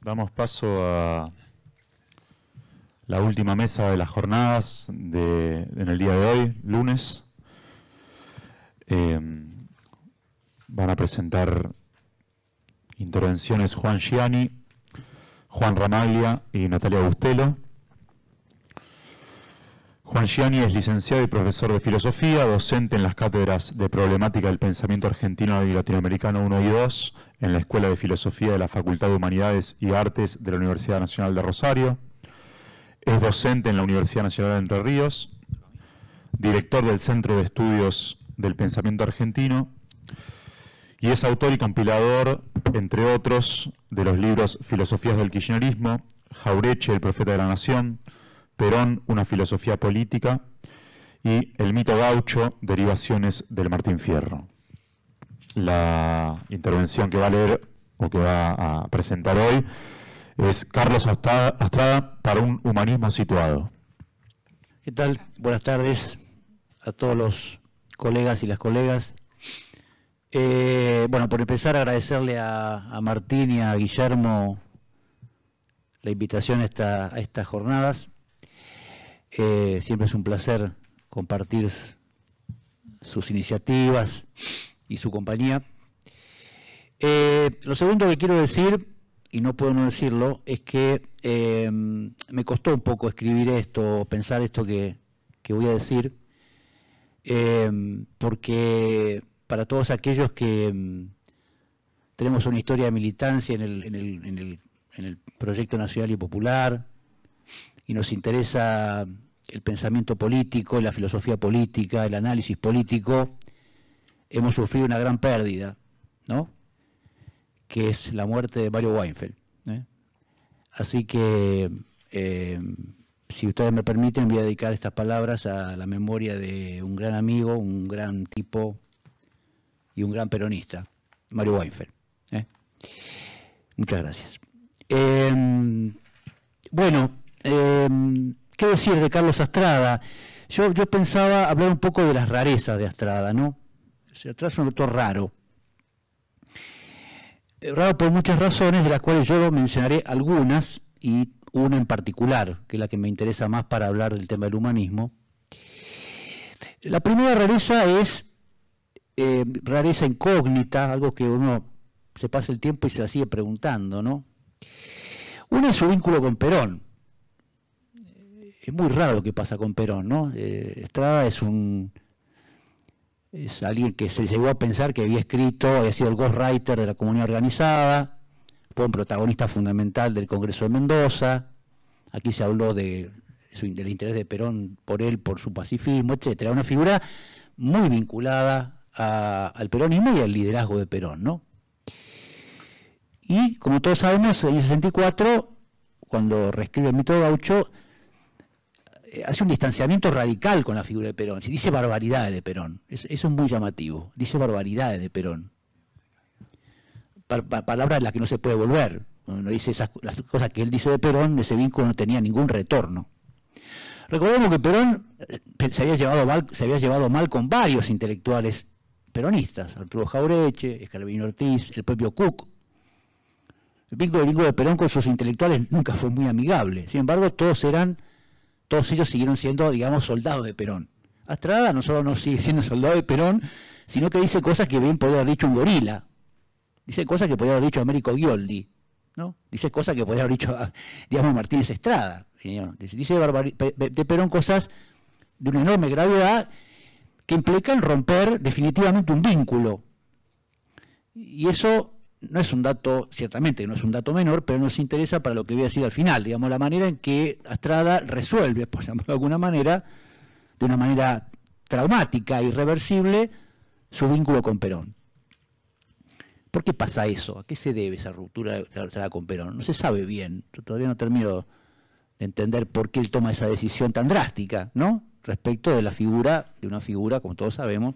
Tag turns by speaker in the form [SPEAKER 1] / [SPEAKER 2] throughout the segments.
[SPEAKER 1] Damos paso a la última mesa de las jornadas
[SPEAKER 2] en el día de hoy, lunes. Eh, van a presentar intervenciones Juan Gianni, Juan Ramaglia y Natalia Bustelo. Juan Gianni es licenciado y profesor de filosofía, docente en las cátedras de problemática del pensamiento argentino y latinoamericano 1 y 2, en la Escuela de Filosofía de la Facultad de Humanidades y Artes de la Universidad Nacional de Rosario. Es docente en la Universidad Nacional de Entre Ríos, director del Centro de Estudios del Pensamiento Argentino y es autor y compilador, entre otros, de los libros Filosofías del Kirchnerismo, Jaureche, el Profeta de la Nación, Perón, una filosofía política, y El mito gaucho, derivaciones del Martín Fierro. La intervención que va a leer o que va a presentar hoy es Carlos Astrada para un humanismo situado.
[SPEAKER 3] ¿Qué tal? Buenas tardes a todos los colegas y las colegas. Eh, bueno, por empezar agradecerle a, Martín y a Guillermo la invitación a estas jornadas siempre es un placer compartir sus iniciativas y su compañía. Eh, lo segundo que quiero decir, y no puedo no decirlo, es que eh, me costó un poco escribir esto, pensar esto que, voy a decir, eh, porque para todos aquellos que mm, tenemos una historia de militancia en el proyecto nacional y popular, y nos interesa el pensamiento político, la filosofía política, el análisis político, hemos sufrido una gran pérdida, ¿no? que es la muerte de Mario Weinfeld. ¿eh? Así que, em, si ustedes me permiten, voy a dedicar estas palabras a la memoria de un gran amigo, un gran tipo y un gran peronista, Mario Weinfeld. ¿eh? Muchas gracias. Em, bueno, em, ¿Qué decir de Carlos Astrada? Yo, pensaba hablar un poco de las rarezas de Astrada, ¿no? Astrada es un autor raro. Eh, raro por muchas razones, de las cuales yo mencionaré algunas y una en particular, que es la que me interesa más para hablar del tema del humanismo. La primera rareza es eh, rareza incógnita, algo que uno se pasa el tiempo y se la sigue preguntando, ¿no? Una es su vínculo con Perón es muy raro lo que pasa con Perón, ¿no? Eh, Estrada es un alguien que se llegó a pensar que había escrito, había sido el ghostwriter de la comunidad organizada, fue un protagonista fundamental del Congreso de Mendoza, aquí se habló del interés de Perón por él, por su pacifismo, etcétera, una figura muy vinculada al peronismo y al liderazgo de Perón, ¿no? Y como todos sabemos, en el 64, cuando reescribe el mito gaucho, eh, hace un distanciamiento radical con la figura de Perón. Si dice barbaridades de Perón, eso es muy llamativo. Dice barbaridades de Perón. Palabra palabras las que no se puede volver. Cuando dice esas, las cosas que él dice de Perón, ese vínculo no tenía ningún retorno. Recordemos que Perón eh, se había llevado mal, se había llevado mal con varios intelectuales peronistas, Arturo Jaureche, Escalvino Ortiz, el propio Cook. El vínculo de Perón con sus intelectuales nunca fue muy amigable. Sin embargo, todos eran todos ellos siguieron siendo, digamos, soldados de Perón. Estrada no solo no sigue siendo soldado de Perón, sino que dice cosas que bien podría haber dicho un gorila. Dice cosas que podría haber dicho Américo Gioldi, ¿no? Dice cosas que podría haber dicho, ah, digamos, Martínez Estrada. Dice de Perón cosas de una enorme gravedad que implican romper definitivamente un vínculo. Y eso no es un dato, ciertamente no es un dato menor, pero nos interesa para lo que voy a decir al final, digamos, la manera en que Astrada resuelve, por ejemplo, de alguna manera, de una manera traumática, irreversible, su vínculo con Perón. ¿Por qué pasa eso? ¿A qué se debe esa ruptura de Astrada con Perón? No se sabe bien, todavía no termino de entender por qué él toma esa decisión tan drástica, ¿no? Respecto de la figura, de una figura, como todos sabemos,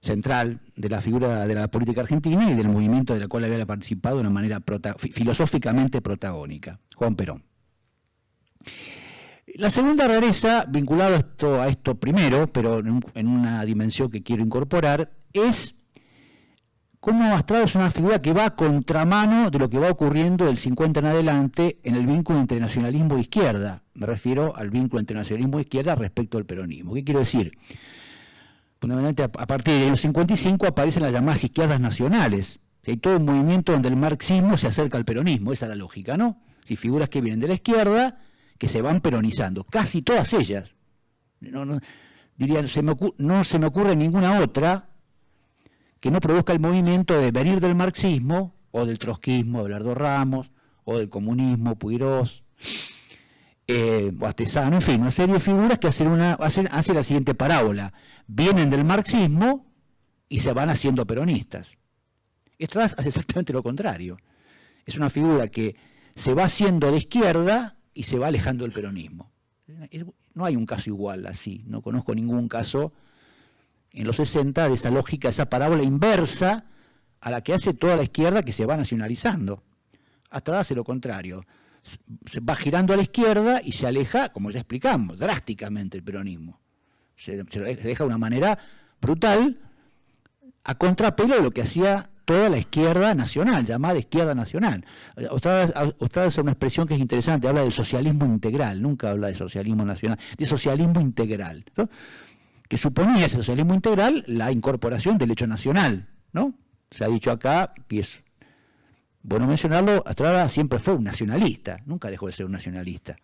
[SPEAKER 3] central de la figura de la política argentina y del movimiento la cual había participado de una manera filosóficamente protagónica, Juan Perón. La segunda rareza, vinculado esto, a esto primero, pero en una dimensión que quiero incorporar, es cómo Astrado es una figura que va a contramano de lo que va ocurriendo del 50 en adelante en el vínculo entre nacionalismo e izquierda. Me refiero al vínculo entre nacionalismo e izquierda respecto al peronismo. ¿Qué quiero decir? fundamentalmente a, partir de los 55 aparecen las llamadas izquierdas nacionales. Hay todo un movimiento donde el marxismo se acerca al peronismo, esa es la lógica, ¿no? Si figuras que vienen de la izquierda, que se van peronizando, casi todas ellas. No, dirían, no se me ocurre ninguna otra que no produzca el movimiento de venir del marxismo o del trotskismo, de lardo Ramos, o del comunismo, Puirós, eh, Artesano, en fin, una serie de figuras que hacen, una, la siguiente parábola. Vienen del marxismo y se van haciendo peronistas. Estrada hace exactamente lo contrario. Es una figura que se va haciendo de izquierda y se va alejando del peronismo. No hay un caso igual así, no conozco ningún caso en los 60 de esa lógica, esa parábola inversa a la que hace toda la izquierda que se va nacionalizando. Estrada hace lo contrario se va girando a la izquierda y se aleja, como ya explicamos, drásticamente el peronismo. Se, aleja de una manera brutal a contrapelo de lo que hacía toda la izquierda nacional, llamada izquierda nacional. Ustedes es una expresión que es interesante, habla del socialismo integral, nunca habla de socialismo nacional, de socialismo integral, que suponía ese socialismo integral la incorporación del hecho nacional, ¿no? Se ha dicho acá, que es bueno, mencionarlo, Estrada siempre fue un nacionalista, nunca dejó de ser un nacionalista.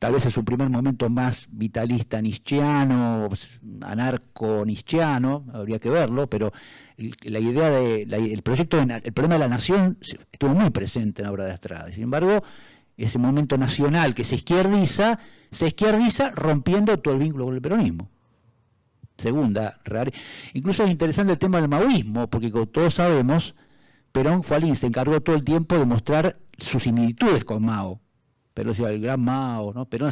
[SPEAKER 3] Tal vez en su primer momento más vitalista nisciano, anarco nisciano habría que verlo, pero la idea de el proyecto, de, el problema de la nación estuvo muy presente en la obra de Estrada. Sin embargo, ese momento nacional que se izquierdiza, se izquierdiza rompiendo todo el vínculo con el peronismo segunda. Incluso es interesante el tema del maoísmo, porque como todos sabemos, Perón fue alguien se encargó todo el tiempo de mostrar sus similitudes con Mao. Perón decía el gran Mao, ¿no? Perón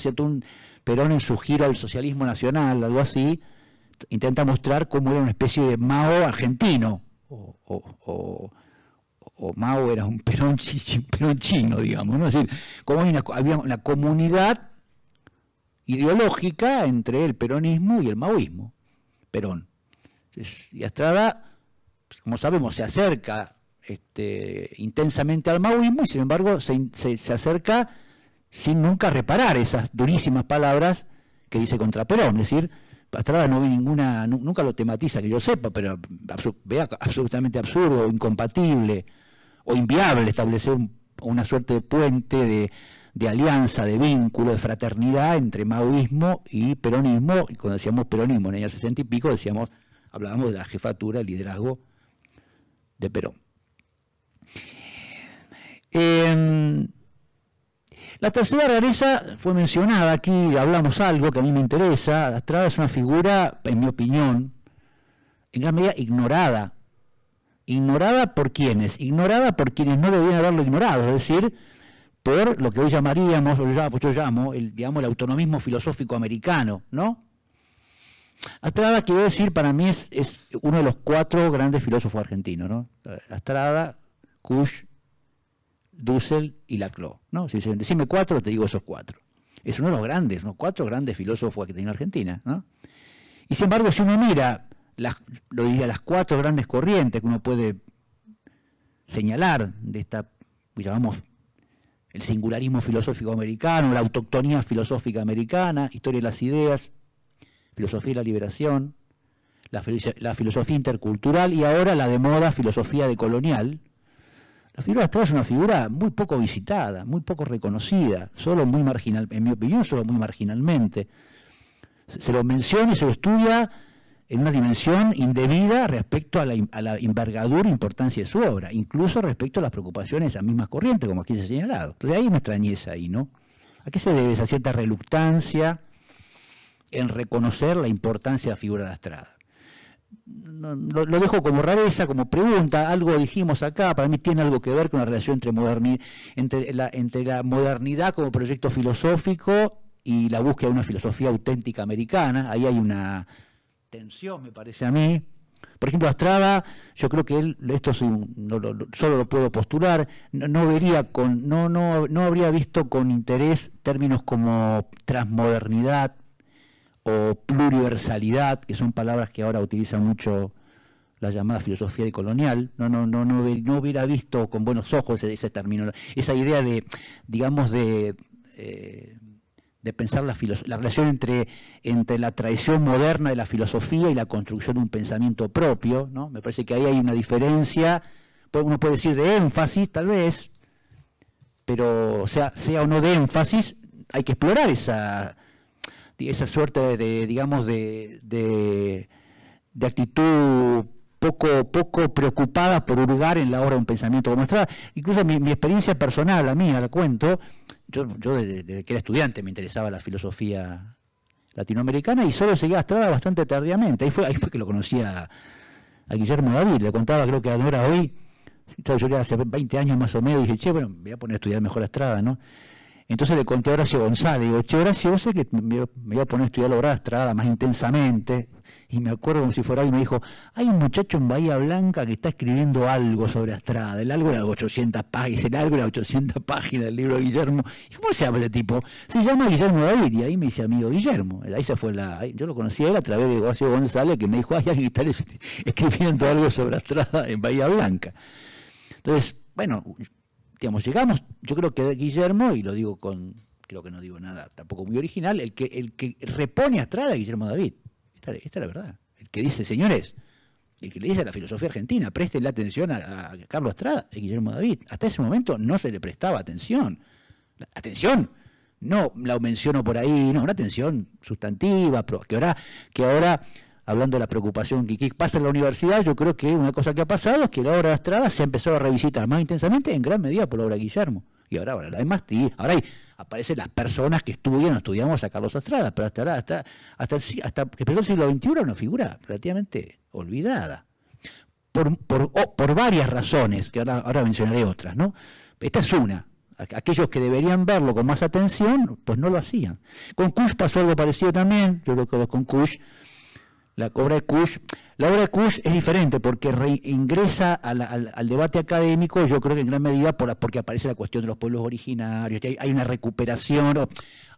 [SPEAKER 3] Perón en su giro al socialismo nacional, algo así, intenta mostrar cómo era una especie de Mao argentino. O, Mao era un Perón, chino, digamos, Es decir, como había una comunidad ideológica entre el peronismo y el maoísmo. Perón. y Estrada, pues, como sabemos, se acerca este, intensamente al maoísmo y sin embargo se, se, acerca sin nunca reparar esas durísimas palabras que dice contra Perón. Es decir, Pastrada no vi ninguna, nunca lo tematiza que yo sepa, pero vea absolutamente absurdo, incompatible o inviable establecer una suerte de puente de, alianza, de vínculo, de fraternidad entre maoísmo y peronismo. Y cuando decíamos peronismo en el año sesenta y pico, decíamos, hablábamos de la jefatura, el liderazgo de Perón. Em, la tercera rareza fue mencionada aquí, hablamos algo que a mí me interesa. La es una figura, en mi opinión, en gran medida ignorada. ¿Ignorada por quienes, Ignorada por quienes no debían haberlo ignorado, es decir, por lo que hoy llamaríamos, o yo, llamo, el, digamos, el autonomismo filosófico americano, ¿no? Astrada, quiero decir, para mí es, es, uno de los cuatro grandes filósofos argentinos, ¿no? Eh, Astrada, Kush, Dussel y Laclau. ¿no? Si decime cuatro, te digo esos cuatro. Es uno de los grandes, ¿no? cuatro grandes filósofos que tiene Argentina. ¿no? Y sin embargo, si uno mira las, lo diría, las cuatro grandes corrientes que uno puede señalar de esta, llamamos el singularismo filosófico americano, la autoctonía filosófica americana, historia de las ideas, filosofía de la liberación, la, la filosofía intercultural y ahora la de moda filosofía decolonial, la figura de Astrada es una figura muy poco visitada, muy poco reconocida, solo muy marginal, en mi opinión, solo muy marginalmente. Se, lo menciona y se lo estudia en una dimensión indebida respecto a la, envergadura e importancia de su obra, incluso respecto a las preocupaciones a mismas corrientes, como aquí se ha señalado. Entonces hay una extrañeza ahí, ¿no? ¿A qué se debe esa cierta reluctancia en reconocer la importancia de la figura de Astrada? lo, dejo como rareza, como pregunta, algo dijimos acá, para mí tiene algo que ver con la relación entre, entre, la, modernidad como proyecto filosófico y la búsqueda de una filosofía auténtica americana, ahí hay una tensión, me parece a mí. Por ejemplo, Astrada, yo creo que él, esto solo lo puedo postular, no, vería con, no, no, no habría visto con interés términos como transmodernidad, o pluriversalidad, que son palabras que ahora utiliza mucho la llamada filosofía de colonial, no, no, no, no, no hubiera visto con buenos ojos ese, término, esa idea de, digamos, de, eh, de pensar la, la relación entre, entre la tradición moderna de la filosofía y la construcción de un pensamiento propio, ¿no? Me parece que ahí hay una diferencia, pues, uno puede decir de énfasis, tal vez, pero sea, sea o no de énfasis, hay que explorar esa esa suerte de, digamos, de, de, actitud poco, poco preocupada por un lugar en la obra de un pensamiento como Estrada. Incluso mi, experiencia personal, la mía, la cuento, yo, yo desde, que era estudiante me interesaba la filosofía latinoamericana y solo seguía a Estrada bastante tardíamente. Ahí fue, ahí fue que lo conocía a, Guillermo David, le contaba creo que a hoy, yo, le hace 20 años más o menos, dije, che, bueno, voy a poner a estudiar mejor Estrada, ¿no? Entonces le conté a Horacio González, digo, che Horacio, sé que me, voy iba a poner a estudiar la obra Estrada más intensamente, y me acuerdo como si fuera y me dijo, hay un muchacho en Bahía Blanca que está escribiendo algo sobre Estrada, el algo era 800 páginas, el algo era 800 páginas del libro de Guillermo, ¿y cómo se llama ese tipo? Se llama Guillermo David, y ahí me dice amigo Guillermo, ahí se fue la, yo lo conocí a él a través de Horacio González, que me dijo, hay alguien que está escribiendo algo sobre Estrada en Bahía Blanca. Entonces, bueno, digamos, llegamos, yo creo que Guillermo, y lo digo con, creo que no digo nada tampoco muy original, el que, el que repone a Estrada Guillermo David. Esta, es la verdad. El que dice, señores, el que le dice a la filosofía argentina, presten la atención a, Carlos Estrada y Guillermo David. Hasta ese momento no se le prestaba atención. Atención, no la menciono por ahí, no, una atención sustantiva, que ahora, que ahora hablando de la preocupación que, pasa en la universidad, yo creo que una cosa que ha pasado es que la obra de Estrada se ha empezado a revisitar más intensamente, en gran medida por la obra de Guillermo. Y ahora, ahora además, ahora aparecen las personas que estudian estudiamos a Carlos Estrada, pero hasta, hasta, hasta, el, hasta que empezó el siglo XXI no figura relativamente olvidada. Por, varias razones, que ahora, ahora mencionaré otras, ¿no? Esta es una, aquellos que deberían verlo con más atención, pues no lo hacían. Con Kush pasó algo parecido también, yo creo que con Kush la obra de Kush, la obra es diferente porque ingresa al, debate académico, yo creo que en gran medida por porque aparece la cuestión de los pueblos originarios, hay, una recuperación,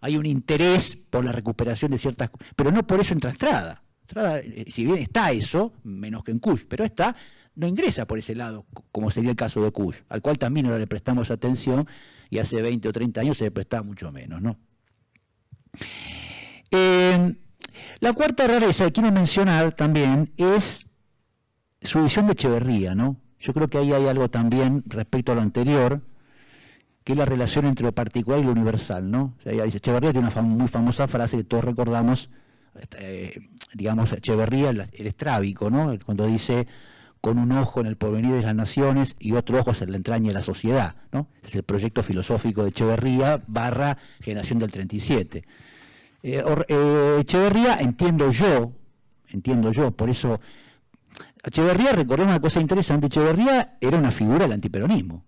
[SPEAKER 3] hay un interés por la recuperación de ciertas pero no por eso entra Estrada, eh, si bien está eso, menos que en Kush, pero está, no ingresa por ese lado, como sería el caso de Kush, al cual también ahora le prestamos atención y hace 20 o 30 años se le prestaba mucho menos, ¿no? Eh, la cuarta rareza que quiero mencionar también es su visión de Echeverría, ¿no? Yo creo que ahí hay algo también respecto a lo anterior, que es la relación entre lo particular y lo universal, ¿no? dice, Echeverría tiene una muy famosa frase que todos recordamos, este, digamos, Echeverría, el, el, ¿no? Cuando dice, con un ojo en el porvenir de las naciones y otro ojo en la entraña de la sociedad, ¿no? Es el proyecto filosófico de Echeverría barra generación del 37. Eh, eh, Echeverría, entiendo yo, entiendo yo, por eso Echeverría, recordemos una cosa interesante, Echeverría era una figura del antiperonismo.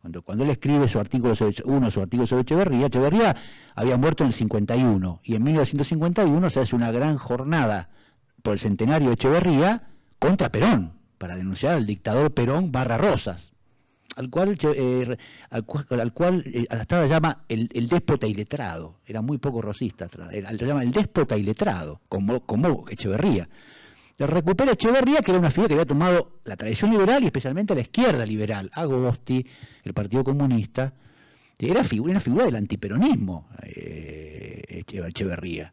[SPEAKER 3] Cuando, cuando él escribe su artículo sobre, uno, su artículo sobre Echeverría, Echeverría había muerto en el 51 y en 1951 se hace una gran jornada por el centenario de Echeverría contra Perón, para denunciar al dictador Perón barra Rosas al cual, eh, al cual, eh, llama el, el, déspota letrado, era muy poco rosista Estrada, llama el déspota iletrado, como, como Echeverría. Le recupera Echeverría, que era una figura que había tomado la tradición liberal y especialmente la izquierda liberal, Agosti, el Partido Comunista, era figura, una figura del antiperonismo, eh, Echeverría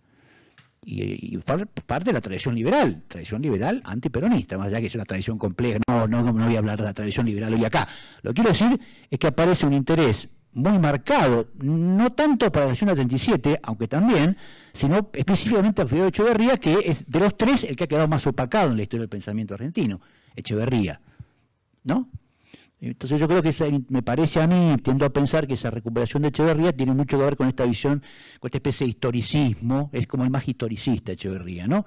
[SPEAKER 3] y, parte de la tradición liberal, tradición liberal antiperonista, más allá que es una tradición compleja, no, no, no voy a hablar de la tradición liberal hoy acá. Lo que quiero decir es que aparece un interés muy marcado, no tanto para la Nación 37, aunque también, sino específicamente a Fidel Echeverría, que es de los tres el que ha quedado más opacado en la historia del pensamiento argentino, Echeverría. ¿No? Entonces yo creo que me parece a mí, tiendo a pensar que esa recuperación de Echeverría tiene mucho que ver con esta visión, con esta especie de historicismo, es como el más historicista Echeverría, ¿no?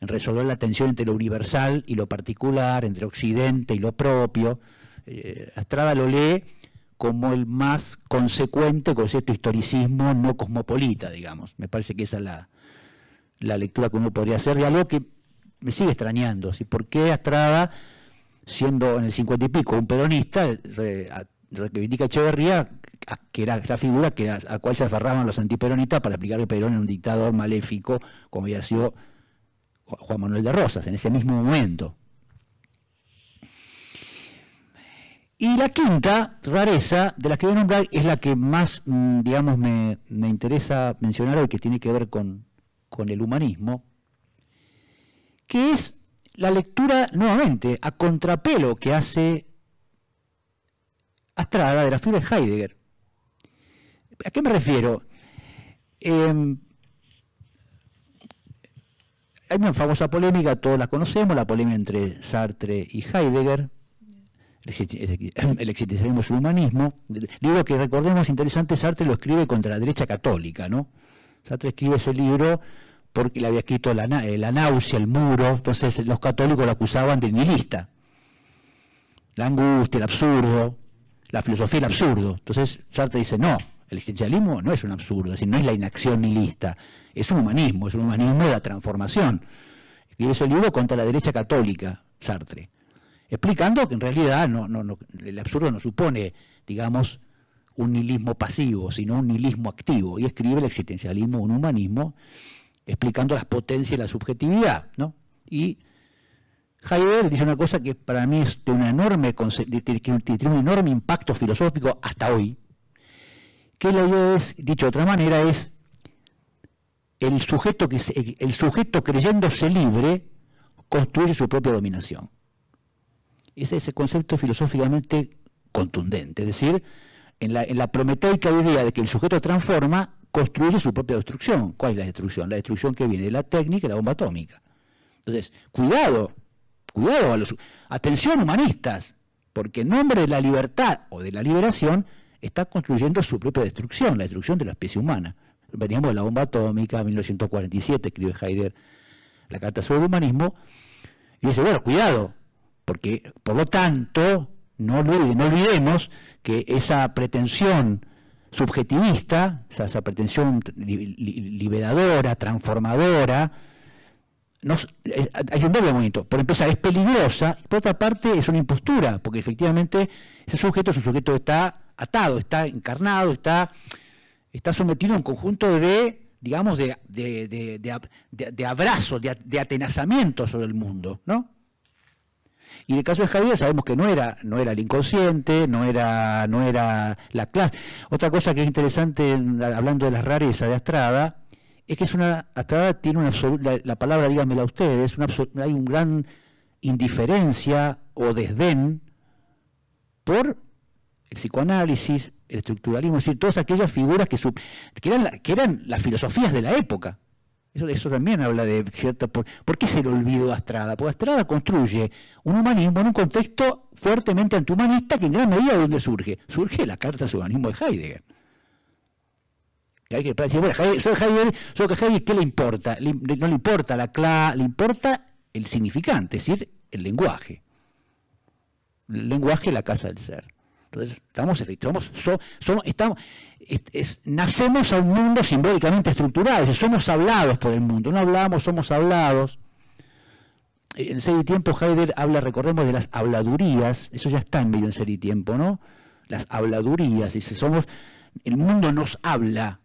[SPEAKER 3] En resolver la tensión entre lo universal y lo particular, entre Occidente y lo propio. Eh, Astrada lo lee como el más consecuente con cierto historicismo no cosmopolita, digamos. Me parece que esa es la, lectura que uno podría hacer de algo que me sigue extrañando. ¿sí? ¿Por qué Astrada siendo en el 50 y pico un peronista, reivindica Echeverría, que era la figura a la cual se aferraban los antiperonistas para explicar que Perón era un dictador maléfico, como había sido Juan Manuel de Rosas, en ese mismo momento. Y la quinta rareza de las que voy a nombrar es la que más, mm, digamos, me, interesa mencionar hoy, que tiene que ver con, con el humanismo, que es la lectura nuevamente a contrapelo que hace Astrada de la figura de Heidegger. ¿A qué me refiero? Em, hay una famosa polémica, todos la conocemos, la polémica entre Sartre y Heidegger, el existencialismo es el humanismo. Libro que recordemos interesante, Sartre lo escribe contra la derecha católica, ¿no? Sartre escribe ese libro porque le había escrito la, eh, la náusea, el muro, entonces los católicos lo acusaban de nihilista. La angustia, el absurdo, la filosofía, el absurdo. Entonces Sartre dice, no, el existencialismo no es un absurdo, no es la inacción nihilista, es un humanismo, es un humanismo de la transformación. Escribe ese libro contra la derecha católica, Sartre, explicando que en realidad no, el absurdo no supone, digamos, un nihilismo pasivo, sino un nihilismo activo, y escribe el existencialismo, un humanismo explicando las potencias y la subjetividad. ¿no? Y Heidegger dice una cosa que para mí es de, tiene un enorme impacto filosófico hasta hoy, que la idea es, dicho de otra manera, es el sujeto, que se, el sujeto creyéndose libre construye su propia dominación. Ese es el concepto filosóficamente contundente, es decir, en la, en la prometeica idea de que el sujeto transforma, construye su propia destrucción. ¿Cuál es la destrucción? La destrucción que viene de la técnica y la bomba atómica. Entonces, cuidado, cuidado a los... Atención humanistas, porque en nombre de la libertad o de la liberación está construyendo su propia destrucción, la destrucción de la especie humana. Veníamos de la bomba atómica, 1947, escribe Heidegger la Carta sobre el Humanismo, y dice, bueno, cuidado, porque por lo tanto, no, no olvidemos que esa pretensión subjetivista, esa pretensión liberadora, transformadora, eh, hay un doble movimiento. Por empezar, es peligrosa, y por otra parte es una impostura, porque efectivamente ese sujeto, su sujeto está atado, está encarnado, está, está sometido a un conjunto de, digamos, de, de, de, abrazos, de atenazamiento sobre el mundo, ¿no? Y en el caso de Javier sabemos que no era, no era el inconsciente, no era, no era la clase. Otra cosa que es interesante hablando de la rareza de Astrada, es que es Astrada tiene una, la, la palabra dígamela ustedes, hay un gran indiferencia o desdén por el psicoanálisis, el estructuralismo, es decir, todas aquellas figuras que, que eran las filosofías de la época. Eso, también habla de cierto Por, qué se le olvidó a Astrada? Porque Astrada construye un humanismo en un contexto fuertemente antihumanista que en gran medida donde surge. Surge la carta su humanismo de Heidegger. Que hay que decir, bueno, Heidegger, Heidegger, ¿qué le importa? no le importa la clave, le importa el significante, es decir, el lenguaje. El lenguaje, es la casa del ser. Entonces, estamos, estamos, estamos nacemos a un mundo simbólicamente estructurado, somos hablados por el mundo, no hablamos, somos hablados. Eh, en serie y Tiempo, Heidegger habla, recordemos, de las habladurías, eso ya está en medio en serie y Tiempo, ¿no? Las habladurías, dice, somos, el mundo nos habla.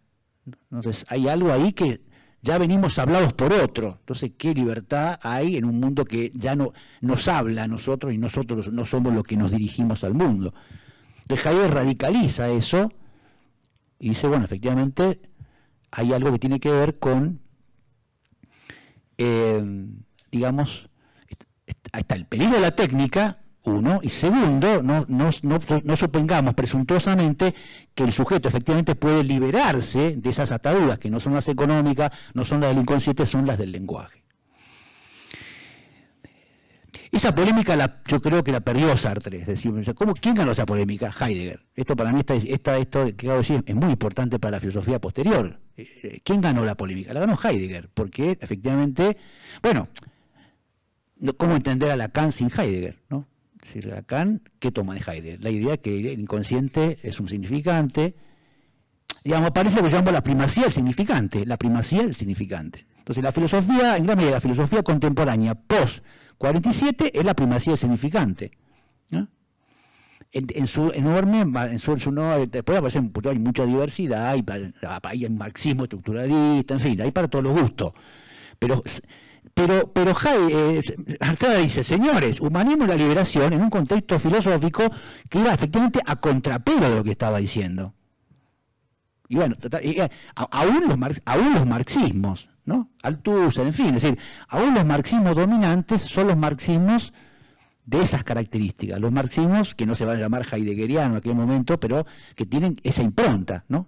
[SPEAKER 3] Entonces, hay algo ahí que ya venimos hablados por otro. Entonces, ¿qué libertad hay en un mundo que ya no nos habla a nosotros y nosotros no somos los que nos dirigimos al mundo? Entonces radicaliza eso y dice, bueno, efectivamente hay algo que tiene que ver con, eh, digamos, hasta el peligro de la técnica, uno, y segundo, no, no, supongamos presuntuosamente que el sujeto efectivamente puede liberarse de esas ataduras, que no son las económicas, no son las del inconsciente, son las del lenguaje. Esa polémica yo creo que la perdió Sartre. decir, ¿cómo, ¿quién ganó esa polémica? Heidegger. Esto para mí está, esto que decir es muy importante para la filosofía posterior. Eh, eh, ¿Quién ganó la polémica? La ganó Heidegger, porque efectivamente, bueno, ¿cómo entender a Lacan sin Heidegger? ¿no? Es decir, Lacan, ¿qué toma de Heidegger? La idea que el inconsciente es un significante. Digamos, aparece lo que llamamos la primacía del significante, la primacía del significante. Entonces, la filosofía, en gran medida, la filosofía contemporánea, post 47 es la primacía significante. En, su enorme, en su, su después hay mucha diversidad, hay, marxismo estructuralista, en fin, hay para todos los gustos. Pero, pero, pero eh, dice, señores, humanismo y la liberación en un contexto filosófico que iba efectivamente a contrapelo de lo que estaba diciendo. Y bueno, eh, aún los marxismos, ¿no? Althusser, en fin, es decir, aún los marxismos dominantes son los marxismos de esas características, los marxismos que no se van a llamar heideggeriano en aquel momento, pero que tienen esa impronta, ¿no?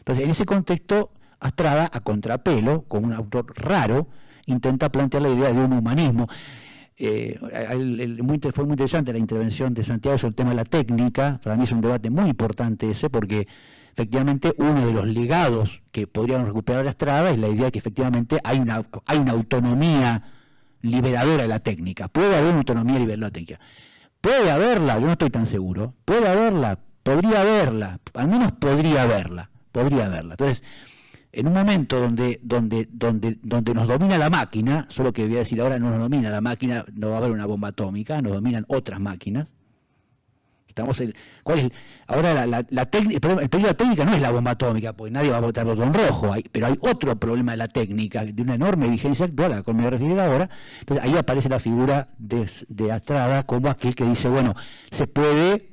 [SPEAKER 3] Entonces, en ese contexto, Astrada, a contrapelo, con un autor raro, intenta plantear la idea de un humanismo. Eh, fue muy interesante la intervención de Santiago sobre el tema de la técnica, para mí es un debate muy importante ese, porque efectivamente uno de los legados que podrían recuperar la Estrada es la idea de que efectivamente hay una, hay una autonomía liberadora de la técnica. Puede haber una autonomía liberadora de la técnica. Puede haberla, yo no estoy tan seguro. Puede haberla, podría haberla, al menos podría haberla, podría haberla. Entonces, en un momento donde, donde, donde, donde nos domina la máquina, solo que voy a decir ahora no nos domina la máquina, no va a haber una bomba atómica, nos dominan otras máquinas, Estamos Ahora la, el, problema, el, técnica no es la bomba atómica, porque nadie va a votar botón rojo, hay, pero hay otro problema de la técnica, de una enorme vigencia actual, a la que me ahora. ahí aparece la figura de, de Astrada como aquel que dice, bueno, se puede,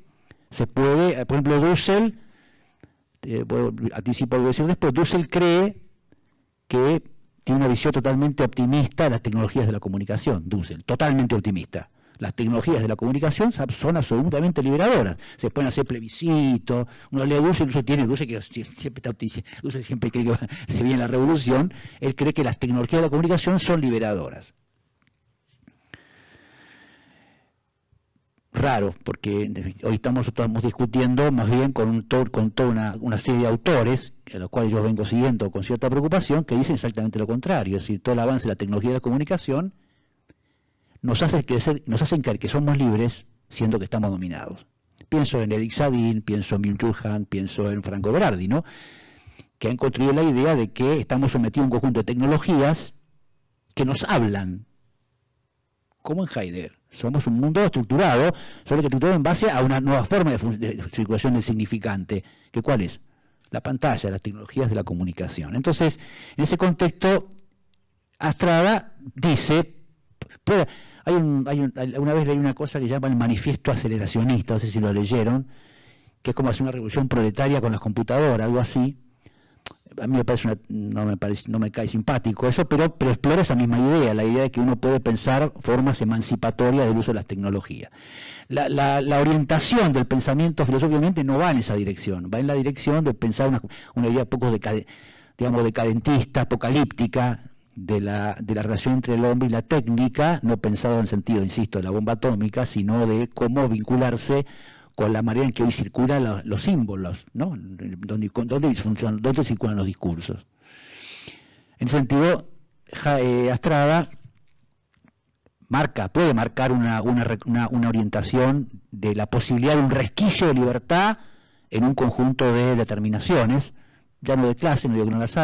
[SPEAKER 3] se puede, eh, por ejemplo, Dussel, eh, bueno, anticipo decir después, Dussel cree que tiene una visión totalmente optimista de las tecnologías de la comunicación, Dussel, totalmente optimista las tecnologías de la comunicación son absolutamente liberadoras. Se pueden hacer plebiscitos, uno lee a Dulce, tiene, Dulce que siempre está siempre cree que se viene la revolución, él cree que las tecnologías de la comunicación son liberadoras. Raro, porque hoy estamos, estamos discutiendo más bien con, un, con toda una, una, serie de autores, a los cuales yo vengo siguiendo con cierta preocupación, que dicen exactamente lo contrario, es decir, todo el avance de la tecnología de la comunicación nos hacen nos hacen creer que somos libres, siendo que estamos dominados. Pienso en Eric Sadin, pienso en Bill pienso en Franco Berardi, ¿no? que han construido la idea de que estamos sometidos a un conjunto de tecnologías que nos hablan, como en Heider. Somos un mundo estructurado, solo que estructurado en base a una nueva forma de, circulación del significante, que cuál es? La pantalla, las tecnologías de la comunicación. Entonces, en ese contexto, Astrada dice, hay, una vez leí una cosa que llama el manifiesto aceleracionista, no sé si lo leyeron, que es como hacer una revolución proletaria con las computadoras, algo así. A mí me no, me parece, no me cae simpático eso, pero, explora esa misma idea, la idea de que uno puede pensar formas emancipatorias del uso de las tecnologías. La, orientación del pensamiento filosóficamente no va en esa dirección, va en la dirección de pensar una, idea poco decadentista, apocalíptica, de la, de la relación entre el hombre y la técnica, no pensado en el sentido, insisto, de la bomba atómica, sino de cómo vincularse con la manera en que hoy circulan los, símbolos, ¿no? Donde, dónde funcionan, circulan los discursos. En sentido, eh, Astrada marca, puede marcar una, orientación de la posibilidad de un resquicio de libertad en un conjunto de determinaciones, ya no de clase, no de que no las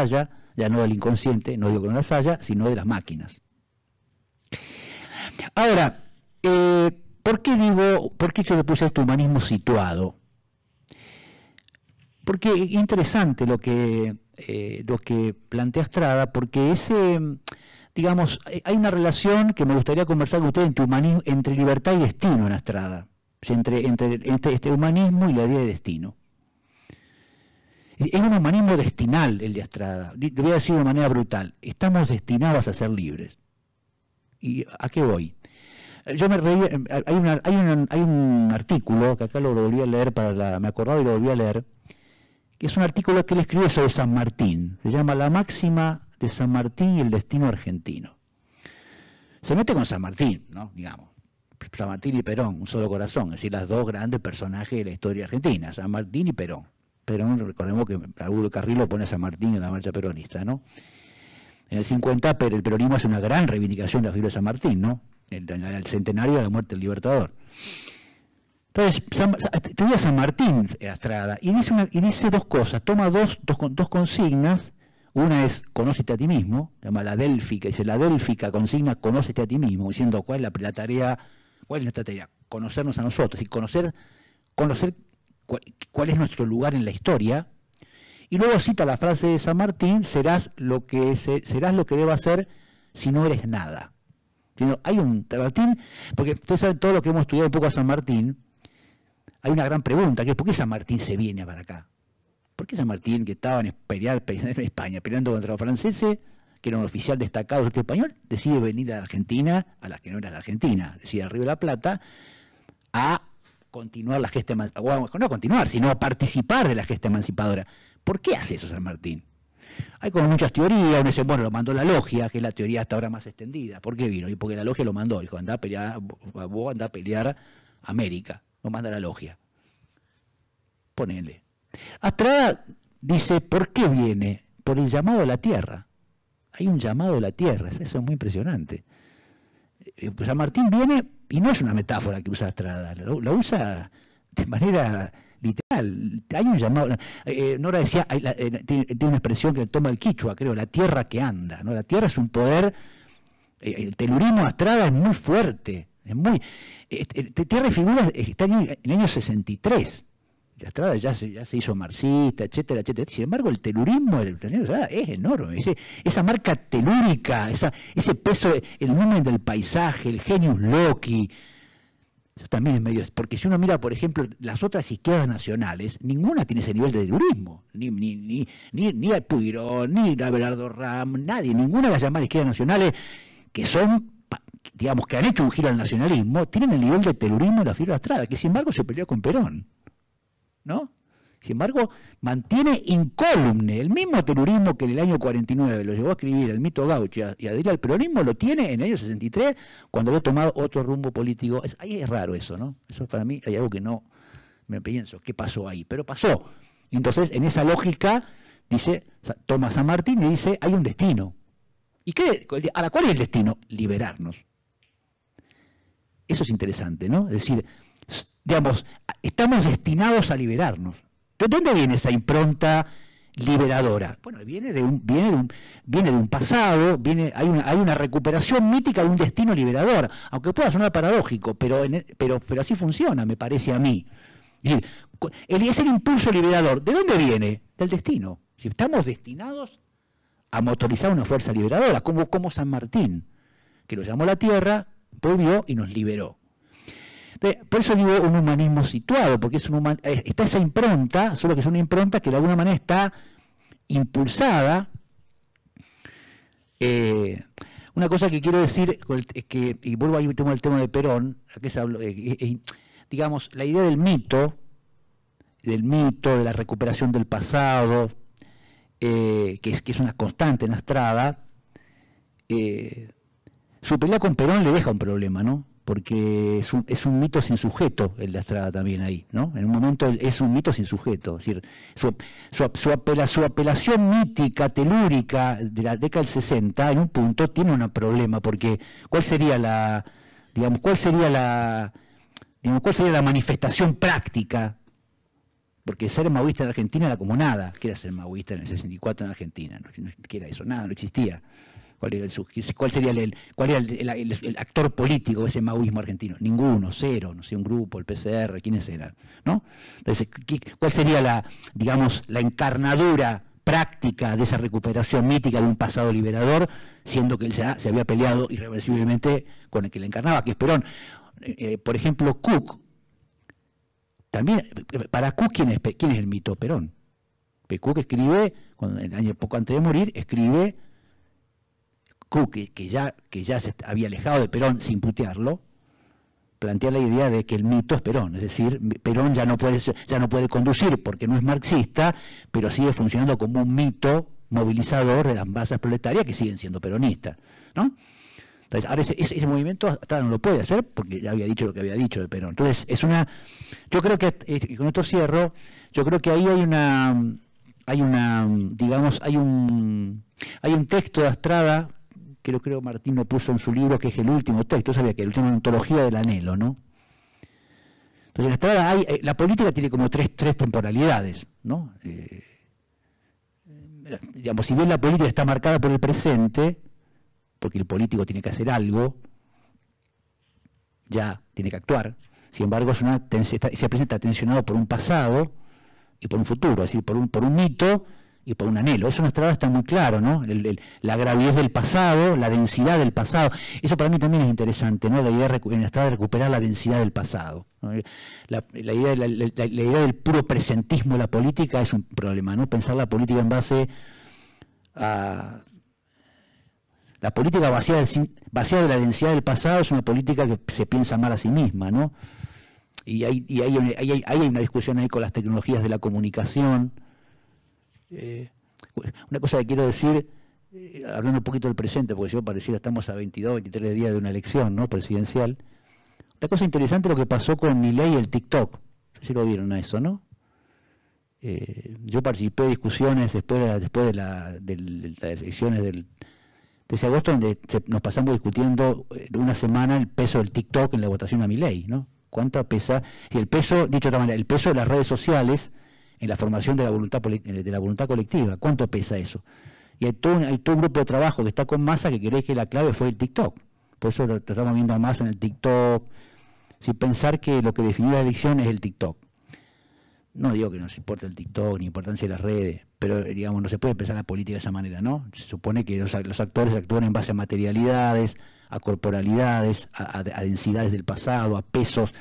[SPEAKER 3] ya no del inconsciente, no digo que no las haya, sino de las máquinas. Ahora, eh, ¿por qué digo, por qué yo le puse a este humanismo situado? Porque es interesante lo que, eh, lo que plantea Estrada, porque ese, digamos, eh, hay una relación que me gustaría conversar con ustedes entre, humanismo, entre libertad y destino en Estrada, entre, entre este, este humanismo y la idea de destino. Es un humanismo destinal el de Estrada. Lo voy a decir de manera brutal. Estamos destinados a ser libres. ¿Y a qué voy? Yo me reía, em, hay, un artículo que acá lo volví a leer, para la, me acordaba y lo volví a leer, que es un artículo que él escribe sobre San Martín. Se llama La máxima de San Martín y el destino argentino. Se mete con San Martín, ¿no? Digamos. San Martín y Perón, un solo corazón, es decir, las dos grandes personajes de la historia argentina, San Martín y Perón pero recordemos que Raúl Carrillo pone a San Martín en la marcha peronista, ¿no? En el 50 pero el peronismo es una gran reivindicación de la figura de San Martín, ¿no? El, centenario de la muerte del libertador. Entonces, tenía este, a San Martín Astrada eh, y dice, y dice dos cosas, toma dos, dos, dos consignas, una es conócete a ti mismo, llama la délfica, dice la délfica consigna conócete a ti mismo, diciendo cuál es la, la tarea, cuál es nuestra tarea, conocernos a nosotros y conocer, conocer cuál es nuestro lugar en la historia. Y luego cita la frase de San Martín, serás lo que, serás lo que deba ser si no eres nada. Hay un Martín, porque ustedes saben todo lo que hemos estudiado un poco a San Martín, hay una gran pregunta, que es ¿por qué San Martín se viene para acá? ¿Por qué San Martín, que estaba en, España, peleando contra los franceses, que era un oficial destacado del este español, decide venir a la Argentina, a la que no era la Argentina, decide al Río de la Plata, a continuar la gesta emancipadora, no continuar, sino participar de la gesta emancipadora. ¿Por qué hace eso San Martín? Hay como muchas teorías, uno dice, bueno, lo mandó la logia, que es la teoría hasta ahora más extendida. ¿Por qué vino? Y porque la logia lo mandó, dijo, anda a pelear, vos andá a pelear América, lo manda la logia. Ponele. Astrada dice, ¿por qué viene? Por el llamado a la tierra. Hay un llamado a la tierra, eso es muy impresionante. Eh, pues a Martín viene, y no es una metáfora que usa Estrada, la usa de manera literal. Hay un llamado. Eh, eh, Nora decía, tiene, una expresión que toma el quichua, creo, la tierra que anda. ¿no? La tierra es un poder. el telurismo astrada es muy fuerte. Es muy. tierra y figuras está en el año 63 la Estrada ya se, ya se hizo marxista, etcétera, etcétera. Sin embargo, el telurismo el es enorme. esa marca telúrica, ese peso, el número del paisaje, el genius Loki, Eso también es medio. Porque si uno mira, por ejemplo, las otras izquierdas nacionales, ninguna tiene ese nivel de telurismo. Ni, ni, ni, ni, ni el ni Abelardo Ram, nadie. Ninguna de las llamadas izquierdas nacionales que son digamos que han hecho un giro al nacionalismo, tienen el nivel de telurismo de la fibra Estrada, que sin embargo se peleó con Perón. ¿no? Sin embargo, mantiene incólume el mismo terrorismo que en el año 49 lo llevó a escribir el mito gaucho y adherir al peronismo, lo tiene en el año 63 cuando ha tomado otro rumbo político. ahí es raro eso, ¿no? Eso para mí hay algo que no me pienso, ¿qué pasó ahí? Pero pasó. Entonces, en esa lógica, dice Tomás San Martín y dice, hay un destino. ¿Y qué? ¿A la cual es el destino? Liberarnos. Eso es interesante, ¿no? Es decir, digamos, estamos destinados a liberarnos. ¿De dónde viene esa impronta liberadora? Bueno, viene de un, viene de un, viene de un pasado, viene, hay, una, hay una recuperación mítica de un destino liberador, aunque pueda sonar paradójico, pero, pero, pero así funciona, me parece a mí. Es decir, el, el impulso liberador. ¿De dónde viene? Del destino. Si estamos destinados a motorizar una fuerza liberadora, como, como San Martín, que lo llamó la tierra, volvió y nos liberó. Por eso digo un humanismo situado, porque es un eh, está esa impronta, solo que es una impronta que de alguna manera está impulsada. Eh, una cosa que quiero decir, que, y vuelvo ahí el tema de Perón, eh, digamos, la idea del mito, del mito, de la recuperación del pasado, que, es, una constante en estrada, su pelea con Perón le deja un problema, ¿no? porque es un, mito sin sujeto el de Estrada también ahí, ¿no? En un momento es un mito sin sujeto, es decir, su, apelación mítica, telúrica de la década del 60, en un punto tiene un problema, porque ¿cuál sería la, digamos, cuál sería la, digamos, cuál sería la manifestación práctica? Porque ser maoísta en Argentina era como nada, que era ser maoísta en el 64 en Argentina? No, eso? Nada, no existía cuál era el sería el, actor político de ese maoísmo argentino. Ninguno, cero, no sé, un grupo, el PCR, quiénes eran, ¿no? Entonces, ¿cuál sería la, digamos, la encarnadura práctica de esa recuperación mítica de un pasado liberador, siendo que él se, había peleado irreversiblemente con el que le encarnaba, que es Perón. Eh, eh, por ejemplo, Cook. También, eh, para Cook, ¿quién es, el mito Perón? Cook escribe, el año poco antes de morir, escribe que ya, que ya se había alejado de Perón sin putearlo, plantea la idea de que el mito es Perón, es decir, Perón ya no puede, ya no puede conducir porque no es marxista, pero sigue funcionando como un mito movilizador de las masas proletarias que siguen siendo peronistas. ¿no? Entonces, ahora ese, movimiento hasta no lo puede hacer porque ya había dicho lo que había dicho de Perón. Entonces, es una. Yo creo que, eh, con esto cierro, yo creo que ahí hay una. Hay una. Digamos, hay un. Hay un texto de Astrada que lo creo Martín lo puso en su libro, que es el último texto, sabía que el último ontología del anhelo, ¿no? Entonces, la hay, eh, la política tiene como tres, tres temporalidades, ¿no? Eh, eh, digamos, si bien la política está marcada por el presente, porque el político tiene que hacer algo, ya tiene que actuar, sin embargo es una, se presenta tensionado por un pasado y por un futuro, es decir, por un, por un mito y por un anhelo. Eso en edad está muy claro, ¿no? la gravidez del pasado, la densidad del pasado. Eso para mí también es interesante, ¿no? La idea de, recuperar la densidad del pasado. La, idea, del puro presentismo de la política es un problema, ¿no? Pensar la política en base a... La política vacía de, vacía de la densidad del pasado es una política que se piensa mal a sí misma, ¿no? Y, hay, y hay, hay, hay una discusión ahí con las tecnologías de la comunicación, eh, una cosa que quiero decir, eh, hablando un poquito del presente, porque yo pareciera estamos a 22, 23 días de una elección ¿no? presidencial. Una cosa interesante lo que pasó con mi ley y el TikTok. Si lo vieron a eso, ¿no? Eh, yo participé de discusiones después, después de, las elecciones del, de agosto, donde nos pasamos discutiendo eh, una semana el peso del TikTok en la votación a mi ¿no? ¿Cuánto pesa? Y el peso, dicho de otra manera, el peso de las redes sociales en la formación de la voluntad, eh, de la voluntad colectiva. ¿Cuánto pesa eso? Y hay todo, hay todo un grupo de trabajo que está con masa que cree que la clave fue el TikTok. Por eso lo estamos viendo a Massa en el TikTok, sin pensar que lo que definió la elección es el TikTok. No digo que nos importa el TikTok ni importancia de las redes, pero eh, digamos, no se puede pensar la política de esa manera, ¿no? Se supone que los, actores actúan en base a materialidades, a corporalidades, a, densidades del pasado, a pesos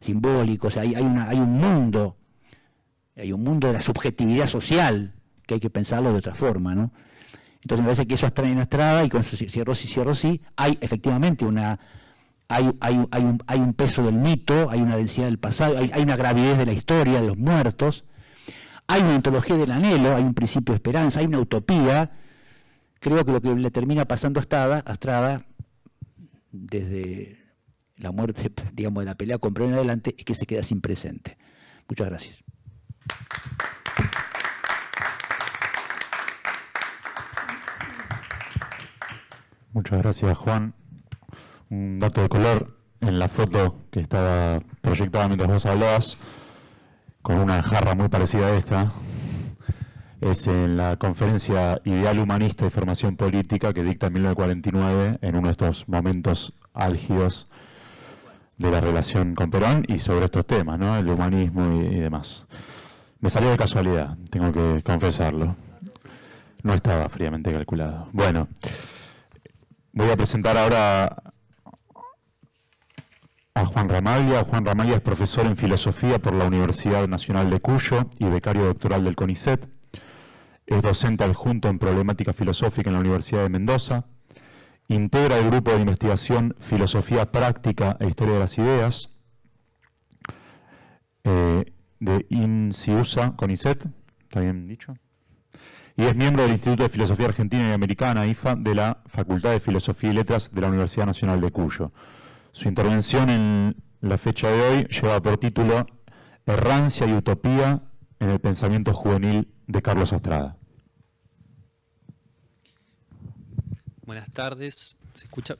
[SPEAKER 3] simbólicos. Hay, hay, una, hay un mundo hay un mundo de la subjetividad social que hay que pensarlo de otra forma, ¿no? Entonces me parece que eso en Estrada, y con eso cierro sí, cierro sí, hay efectivamente una, hay, un, peso del mito, hay una densidad del pasado, hay, una gravidez de la historia, de los muertos, hay una ontología del anhelo, hay un principio de esperanza, hay una utopía. Creo que lo que le termina pasando a Estrada, desde la muerte, digamos, de la pelea con Perón en adelante, es que se queda sin presente. Muchas gracias.
[SPEAKER 2] Muchas gracias, Juan. Un dato de color en la foto que estaba proyectada mientras vos hablabas, con una jarra muy parecida a esta, es en la conferencia Ideal Humanista y Formación Política que dicta en 1949, en uno de estos momentos álgidos de la relación con Perón y sobre estos temas, ¿no? el humanismo y demás. Me salió de casualidad, tengo que confesarlo. No estaba fríamente calculado. Bueno, voy a presentar ahora a Juan Ramaglia. Juan Ramaglia es profesor en filosofía por la Universidad Nacional de Cuyo y becario doctoral del CONICET. Es docente adjunto en problemática filosófica en la Universidad de Mendoza. Integra el grupo de investigación Filosofía Práctica e Historia de las Ideas. Eh, de INSIUSA, CONICET, está bien dicho, y es miembro del Instituto de Filosofía Argentina y Americana, IFA, de la Facultad de Filosofía y Letras de la Universidad Nacional de Cuyo. Su intervención en la fecha de hoy lleva por título Errancia y Utopía en el pensamiento juvenil de Carlos Estrada.
[SPEAKER 4] Buenas tardes, ¿se escucha?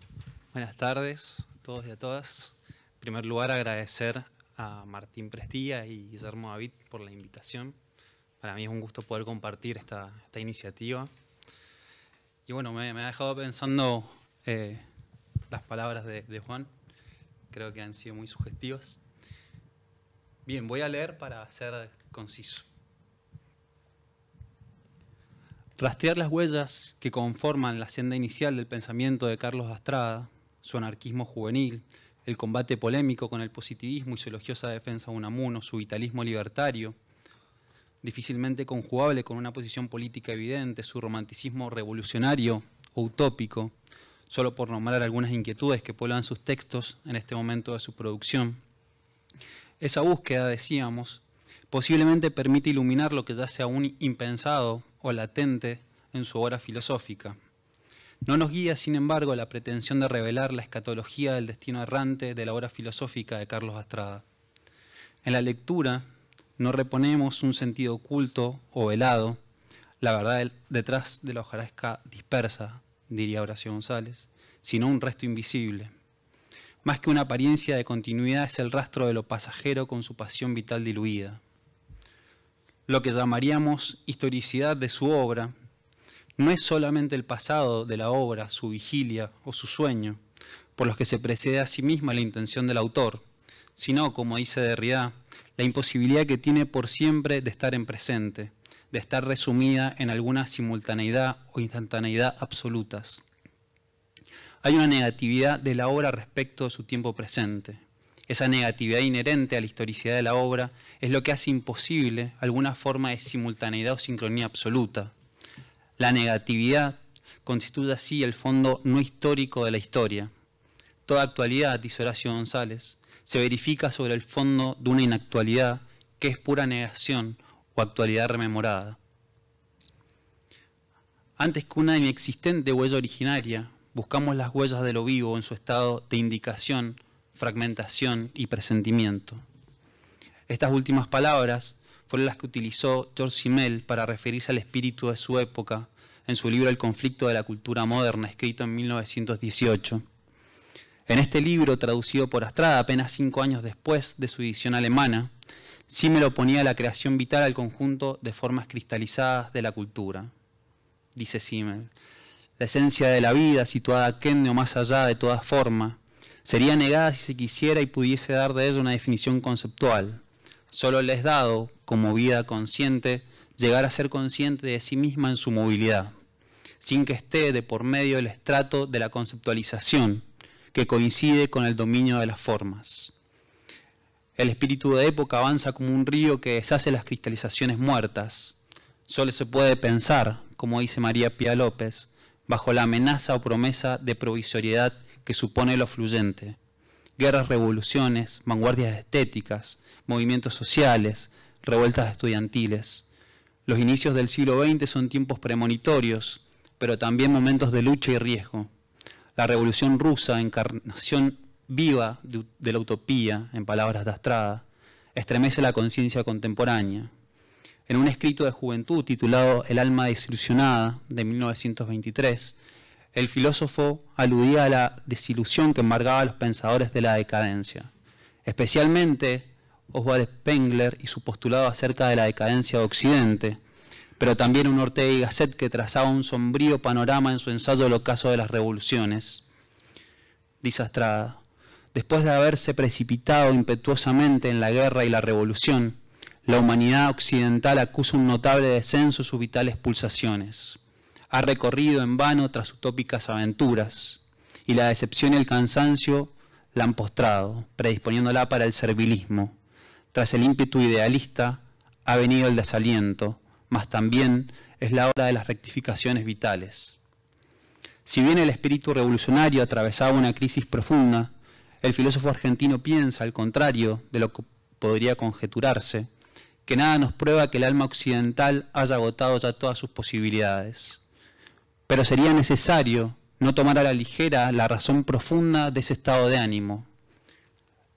[SPEAKER 4] Buenas tardes a todos y a todas. En primer lugar, agradecer a Martín Prestía y Guillermo David por la invitación. Para mí es un gusto poder compartir esta, esta iniciativa. Y bueno, me, ha dejado pensando eh, las palabras de, Juan. Creo que han sido muy sugestivas. Bien, voy a leer para ser conciso. Rastrear las huellas que conforman la senda inicial del pensamiento de Carlos Astrada, su anarquismo juvenil, el combate polémico con el positivismo y su elogiosa defensa de Unamuno, su vitalismo libertario, difícilmente conjugable con una posición política evidente, su romanticismo revolucionario o utópico, solo por nombrar algunas inquietudes que pueblan sus textos en este momento de su producción. Esa búsqueda, decíamos, posiblemente permite iluminar lo que ya sea un impensado o latente en su obra filosófica, no nos guía, sin embargo, la pretensión de revelar la escatología del destino errante de la obra filosófica de Carlos Astrada. En la lectura no reponemos un sentido oculto o velado, la verdad detrás de la hojarasca dispersa, diría Horacio González, sino un resto invisible. Más que una apariencia de continuidad es el rastro de lo pasajero con su pasión vital diluida. Lo que llamaríamos historicidad de su obra no es solamente el pasado de la obra, su vigilia o su sueño, por los que se precede a sí misma la intención del autor, sino, como dice Derrida, la imposibilidad que tiene por siempre de estar en presente, de estar resumida en alguna simultaneidad o instantaneidad absolutas. Hay una negatividad de la obra respecto de su tiempo presente. Esa negatividad inherente a la historicidad de la obra es lo que hace imposible alguna forma de simultaneidad o sincronía absoluta, la negatividad constituye así el fondo no histórico de la historia. Toda actualidad, dice Horacio González, se verifica sobre el fondo de una inactualidad que es pura negación o actualidad rememorada. Antes que una inexistente huella originaria, buscamos las huellas de lo vivo en su estado de indicación, fragmentación y presentimiento. Estas últimas palabras fueron las que utilizó George Simmel para referirse al espíritu de su época en su libro El conflicto de la cultura moderna, escrito en 1918. En este libro, traducido por Astrada apenas cinco años después de su edición alemana, Simmel oponía la creación vital al conjunto de formas cristalizadas de la cultura. Dice Simmel, la esencia de la vida, situada aquí o más allá de toda forma, sería negada si se quisiera y pudiese dar de ella una definición conceptual, Solo les dado, como vida consciente, llegar a ser consciente de sí misma en su movilidad, sin que esté de por medio el estrato de la conceptualización, que coincide con el dominio de las formas. El espíritu de época avanza como un río que deshace las cristalizaciones muertas. Solo se puede pensar, como dice María Pía López, bajo la amenaza o promesa de provisoriedad que supone lo fluyente. Guerras, revoluciones, vanguardias estéticas, movimientos sociales, revueltas estudiantiles. Los inicios del siglo XX son tiempos premonitorios, pero también momentos de lucha y riesgo. La revolución rusa, encarnación viva de, la utopía, en palabras de Astrada, estremece la conciencia contemporánea. En un escrito de juventud titulado El alma desilusionada de 1923, el filósofo aludía a la desilusión que embargaba a los pensadores de la decadencia, especialmente Oswald Spengler y su postulado acerca de la decadencia de Occidente, pero también un Ortega y Gasset que trazaba un sombrío panorama en su ensayo El ocaso de las revoluciones. Disastrada. Después de haberse precipitado impetuosamente en la guerra y la revolución, la humanidad occidental acusa un notable descenso en sus vitales pulsaciones. Ha recorrido en vano tras utópicas aventuras, y la decepción y el cansancio la han postrado, predisponiéndola para el servilismo. Tras el ímpetu idealista ha venido el desaliento, mas también es la hora de las rectificaciones vitales. Si bien el espíritu revolucionario atravesaba una crisis profunda, el filósofo argentino piensa, al contrario de lo que podría conjeturarse, que nada nos prueba que el alma occidental haya agotado ya todas sus posibilidades. Pero sería necesario no tomar a la ligera la razón profunda de ese estado de ánimo.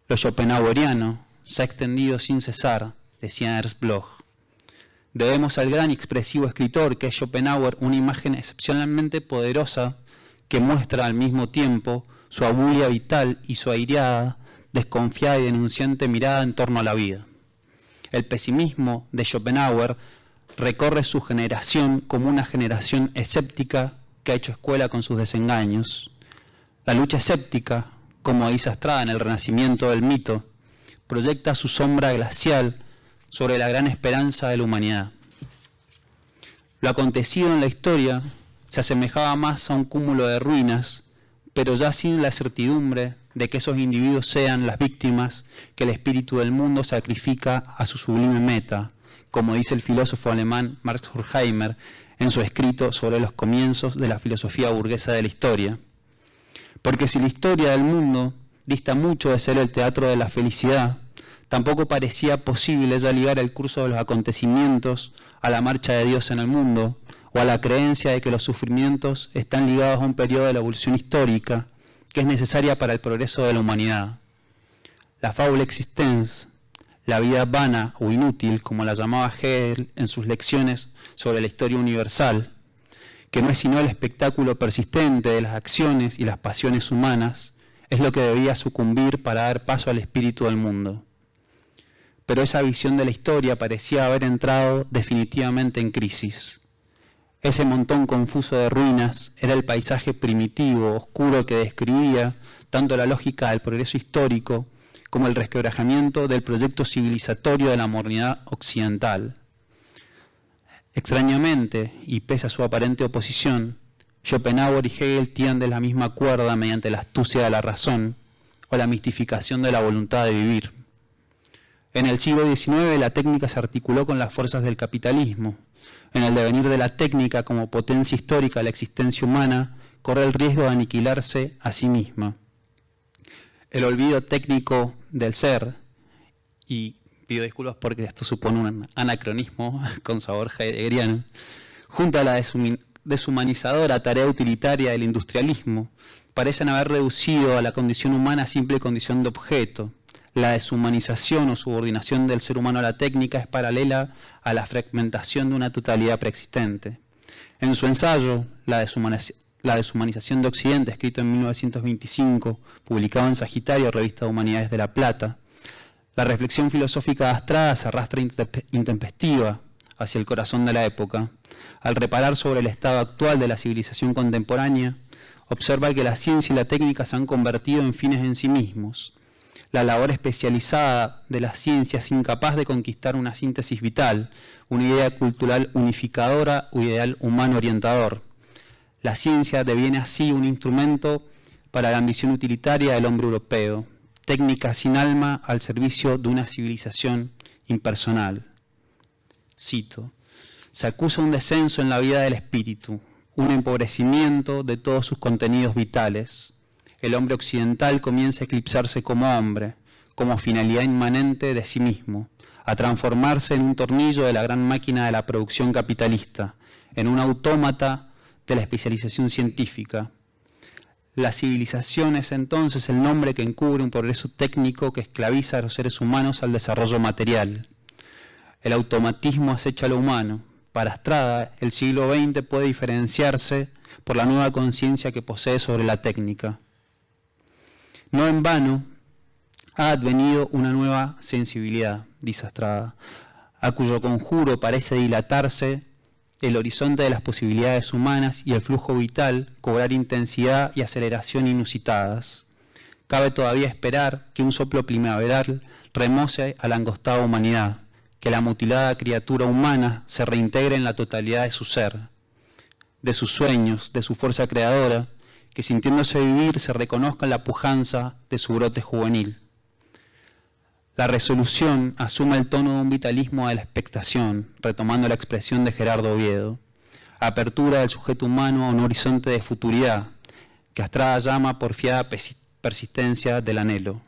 [SPEAKER 4] Lo schopenhaueriano, se ha extendido sin cesar, decía Ernst Bloch. Debemos al gran y expresivo escritor que es Schopenhauer una imagen excepcionalmente poderosa que muestra al mismo tiempo su abulia vital y su aireada, desconfiada y denunciante mirada en torno a la vida. El pesimismo de Schopenhauer recorre su generación como una generación escéptica que ha hecho escuela con sus desengaños. La lucha escéptica, como dice Estrada en el renacimiento del mito, proyecta su sombra glacial sobre la gran esperanza de la humanidad. Lo acontecido en la historia se asemejaba más a un cúmulo de ruinas, pero ya sin la certidumbre de que esos individuos sean las víctimas que el espíritu del mundo sacrifica a su sublime meta, como dice el filósofo alemán Marx Horkheimer en su escrito sobre los comienzos de la filosofía burguesa de la historia. Porque si la historia del mundo dista mucho de ser el teatro de la felicidad, tampoco parecía posible ya ligar el curso de los acontecimientos a la marcha de Dios en el mundo o a la creencia de que los sufrimientos están ligados a un periodo de la evolución histórica que es necesaria para el progreso de la humanidad. La fábula existence, la vida vana o inútil, como la llamaba Hegel en sus lecciones sobre la historia universal, que no es sino el espectáculo persistente de las acciones y las pasiones humanas, es lo que debía sucumbir para dar paso al espíritu del mundo. Pero esa visión de la historia parecía haber entrado definitivamente en crisis. Ese montón confuso de ruinas era el paisaje primitivo, oscuro que describía tanto la lógica del progreso histórico como el resquebrajamiento del proyecto civilizatorio de la modernidad occidental. Extrañamente, y pese a su aparente oposición, Schopenhauer y Hegel de la misma cuerda mediante la astucia de la razón o la mistificación de la voluntad de vivir. En el siglo XIX la técnica se articuló con las fuerzas del capitalismo. En el devenir de la técnica como potencia histórica la existencia humana corre el riesgo de aniquilarse a sí misma. El olvido técnico del ser, y pido disculpas porque esto supone un anacronismo con sabor heideggeriano, junto a la deshumanizadora tarea utilitaria del industrialismo parecen haber reducido a la condición humana simple condición de objeto. La deshumanización o subordinación del ser humano a la técnica es paralela a la fragmentación de una totalidad preexistente. En su ensayo, La, deshumanización de Occidente, escrito en 1925, publicado en Sagitario, Revista de Humanidades de La Plata, la reflexión filosófica de Astrada se arrastra intempestiva hacia el corazón de la época, al reparar sobre el estado actual de la civilización contemporánea, observa que la ciencia y la técnica se han convertido en fines en sí mismos. La labor especializada de ciencia es incapaz de conquistar una síntesis vital, una idea cultural unificadora o ideal humano orientador. La ciencia deviene así un instrumento para la ambición utilitaria del hombre europeo, técnica sin alma al servicio de una civilización impersonal. Cito se acusa un descenso en la vida del espíritu, un empobrecimiento de todos sus contenidos vitales. El hombre occidental comienza a eclipsarse como hambre, como finalidad inmanente de sí mismo, a transformarse en un tornillo de la gran máquina de la producción capitalista, en un autómata de la especialización científica. La civilización es entonces el nombre que encubre un progreso técnico que esclaviza a los seres humanos al desarrollo material. El automatismo acecha a lo humano, para Estrada, el siglo XX puede diferenciarse por la nueva conciencia que posee sobre la técnica. No en vano ha advenido una nueva sensibilidad, dice a cuyo conjuro parece dilatarse el horizonte de las posibilidades humanas y el flujo vital cobrar intensidad y aceleración inusitadas. Cabe todavía esperar que un soplo primaveral remoce a la angostada humanidad, que la mutilada criatura humana se reintegre en la totalidad de su ser, de sus sueños, de su fuerza creadora, que sintiéndose vivir se reconozca la pujanza de su brote juvenil. La resolución asuma el tono de un vitalismo a la expectación, retomando la expresión de Gerardo Oviedo, apertura del sujeto humano a un horizonte de futuridad, que astrada llama por fiada persistencia del anhelo.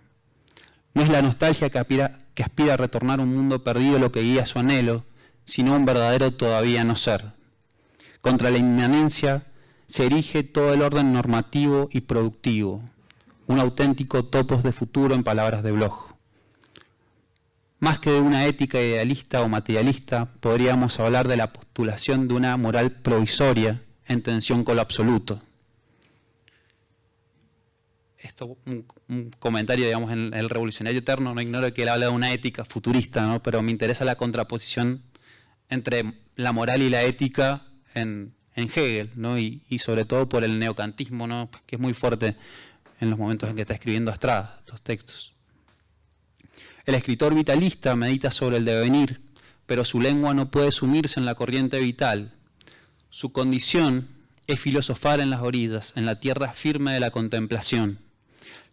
[SPEAKER 4] No es la nostalgia que apira que aspira a retornar a un mundo perdido lo que guía su anhelo, sino un verdadero todavía no ser. Contra la inmanencia se erige todo el orden normativo y productivo, un auténtico topos de futuro en palabras de Bloch. Más que de una ética idealista o materialista, podríamos hablar de la postulación de una moral provisoria en tensión con lo absoluto un, comentario, digamos, en el revolucionario eterno, no ignoro que él habla de una ética futurista, ¿no? pero me interesa la contraposición entre la moral y la ética en, Hegel, ¿no? Y, sobre todo por el neocantismo, que es muy fuerte en los momentos en que está escribiendo Estrada estos textos. El escritor vitalista medita sobre el devenir, pero su lengua no puede sumirse en la corriente vital. Su condición es filosofar en las orillas, en la tierra firme de la contemplación.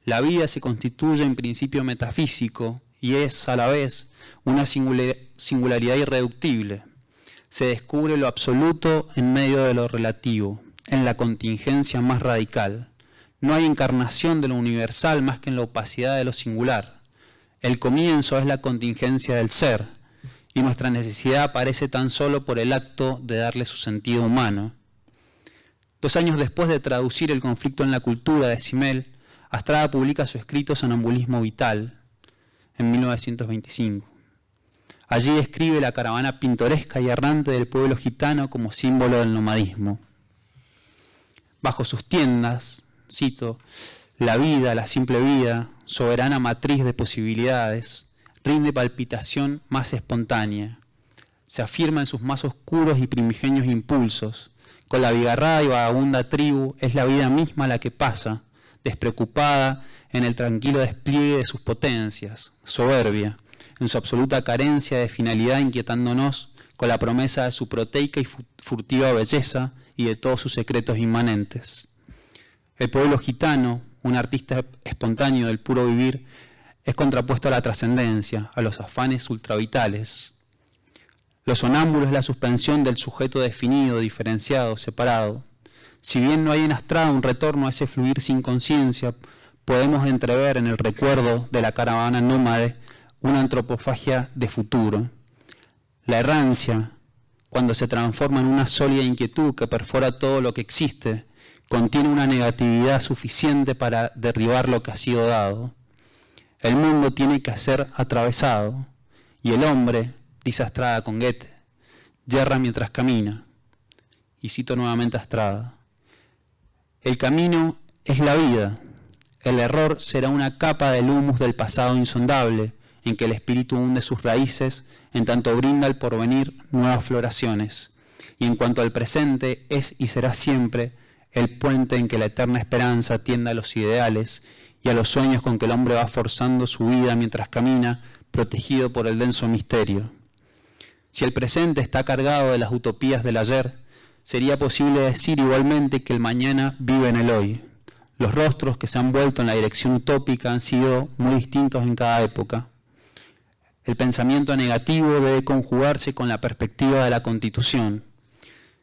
[SPEAKER 4] La vida se constituye en principio metafísico y es, a la vez, una singularidad irreductible. Se descubre lo absoluto en medio de lo relativo, en la contingencia más radical. No hay encarnación de lo universal más que en la opacidad de lo singular. El comienzo es la contingencia del ser, y nuestra necesidad aparece tan solo por el acto de darle su sentido humano. Dos años después de traducir el conflicto en la cultura de Simmel, Astrada publica su escrito Sonambulismo Vital en 1925. Allí describe la caravana pintoresca y errante del pueblo gitano como símbolo del nomadismo. Bajo sus tiendas, cito, la vida, la simple vida, soberana matriz de posibilidades, rinde palpitación más espontánea. Se afirma en sus más oscuros y primigenios impulsos. Con la bigarrada y vagabunda tribu es la vida misma la que pasa, despreocupada en el tranquilo despliegue de sus potencias, soberbia, en su absoluta carencia de finalidad inquietándonos con la promesa de su proteica y furtiva belleza y de todos sus secretos inmanentes. El pueblo gitano, un artista espontáneo del puro vivir, es contrapuesto a la trascendencia, a los afanes ultravitales. Los sonámbulos es la suspensión del sujeto definido, diferenciado, separado, si bien no hay en Astrada un retorno a ese fluir sin conciencia, podemos entrever en el recuerdo de la caravana nómade una antropofagia de futuro. La errancia, cuando se transforma en una sólida inquietud que perfora todo lo que existe, contiene una negatividad suficiente para derribar lo que ha sido dado. El mundo tiene que ser atravesado y el hombre, dice con Goethe, yerra mientras camina. Y cito nuevamente a Astrada. El camino es la vida. El error será una capa del humus del pasado insondable, en que el espíritu hunde sus raíces, en tanto brinda al porvenir nuevas floraciones. Y en cuanto al presente, es y será siempre el puente en que la eterna esperanza tienda a los ideales y a los sueños con que el hombre va forzando su vida mientras camina, protegido por el denso misterio. Si el presente está cargado de las utopías del ayer, sería posible decir igualmente que el mañana vive en el hoy. Los rostros que se han vuelto en la dirección utópica han sido muy distintos en cada época. El pensamiento negativo debe conjugarse con la perspectiva de la constitución.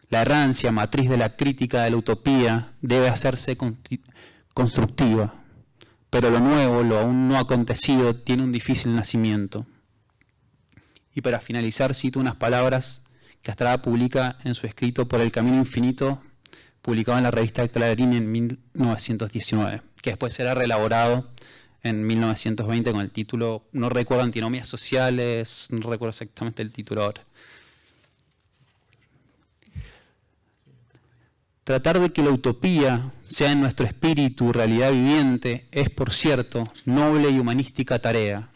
[SPEAKER 4] La errancia, matriz de la crítica de la utopía, debe hacerse constructiva. Pero lo nuevo, lo aún no acontecido, tiene un difícil nacimiento. Y para finalizar, cito unas palabras que publica en su escrito Por el Camino Infinito, publicado en la revista Clarín en 1919, que después será reelaborado en 1920 con el título, no recuerdo antinomias sociales, no recuerdo exactamente el título ahora. Tratar de que la utopía sea en nuestro espíritu realidad viviente es, por cierto, noble y humanística tarea.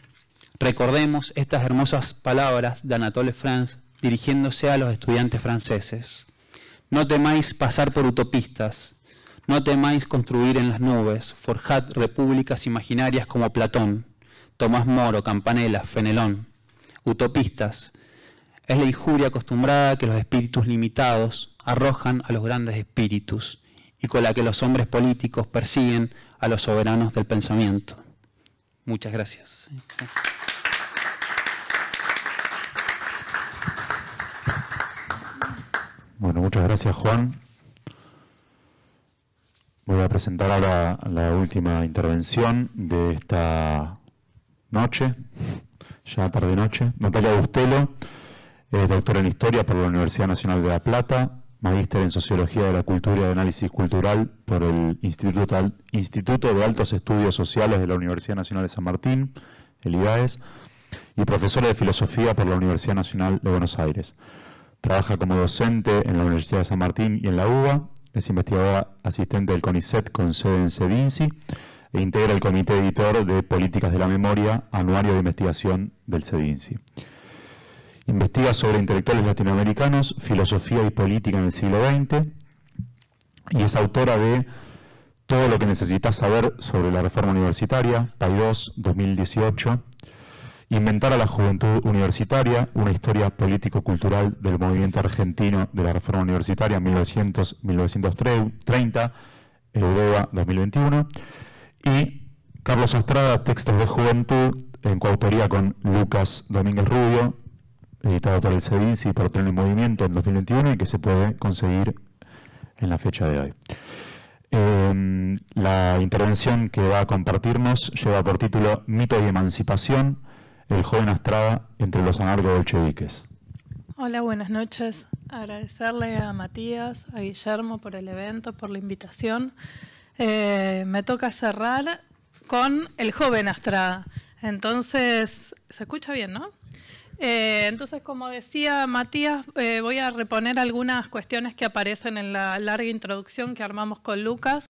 [SPEAKER 4] Recordemos estas hermosas palabras de Anatole France dirigiéndose a los estudiantes franceses. No temáis pasar por utopistas, no temáis construir en las nubes, forjad repúblicas imaginarias como Platón, Tomás Moro, Campanella, Fenelón. Utopistas, es la injuria acostumbrada que los espíritus limitados arrojan a los grandes espíritus y con la que los hombres políticos persiguen a los soberanos del pensamiento. Muchas gracias.
[SPEAKER 2] Muchas gracias, Juan. Voy a presentar ahora la última intervención de esta noche, ya tarde-noche. Natalia Bustelo es doctora en Historia por la Universidad Nacional de La Plata, magíster en Sociología de la Cultura y Análisis Cultural por el Instituto, de Altos Estudios Sociales de la Universidad Nacional de San Martín, el IAES, y profesora de Filosofía por la Universidad Nacional de Buenos Aires. Trabaja como docente en la Universidad de San Martín y en la UBA. Es investigadora asistente del CONICET con sede en CEDINCI e integra el Comité Editor de Políticas de la Memoria, Anuario de Investigación del CEDINCI. Investiga sobre intelectuales latinoamericanos, filosofía y política en el siglo XX y es autora de Todo lo que necesitas saber sobre la reforma universitaria, PAI 2018, inventar a la juventud universitaria una historia político-cultural del movimiento argentino de la reforma universitaria 1900-1930, Europa 2021, y Carlos Estrada, Textos de Juventud, en coautoría con Lucas Domínguez Rubio, editado por el CEDINCI y por Tren Movimiento en 2021 y que se puede conseguir en la fecha de hoy. Em, la intervención que va a compartirnos lleva por título Mito y Emancipación, el joven Astrada entre los anarco-bolcheviques.
[SPEAKER 1] Hola, buenas noches. Agradecerle a Matías, a Guillermo por el evento, por la invitación. Eh, me toca cerrar con el joven Astrada. Entonces, se escucha bien, ¿no? Eh, entonces, como decía Matías, eh, voy a reponer algunas cuestiones que aparecen en la larga introducción que armamos con Lucas.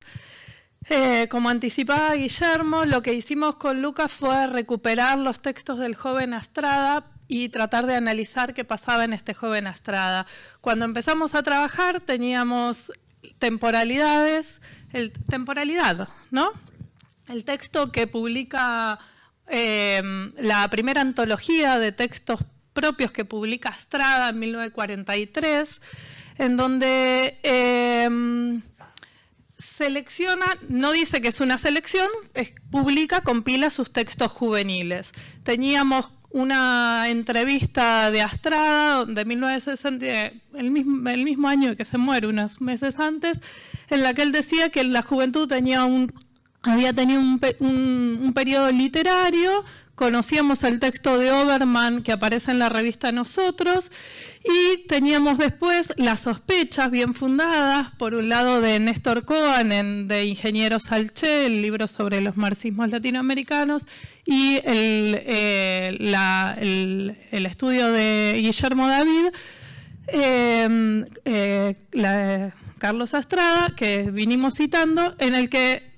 [SPEAKER 1] Eh, como anticipaba Guillermo, lo que hicimos con Lucas fue recuperar los textos del joven Astrada y tratar de analizar qué pasaba en este joven Astrada. Cuando empezamos a trabajar teníamos temporalidades, el, temporalidad, ¿no? El texto que publica eh, la primera antología de textos propios que publica Astrada en 1943, en donde eh, selecciona, no dice que es una selección, publica, compila sus textos juveniles. Teníamos una entrevista de Astrada de 1960, eh, el mismo, año que se muere, unos meses antes, en la que él decía que la juventud tenía un, había tenido un, un periodo literario conocíamos el texto de Oberman que aparece en la revista Nosotros y teníamos después las sospechas bien fundadas, por un lado de Néstor Cohen, de Ingeniero Salché, el libro sobre los marxismos latinoamericanos, y el, eh, estudio de Guillermo David, em, eh, Carlos Astrada, que vinimos citando, en el que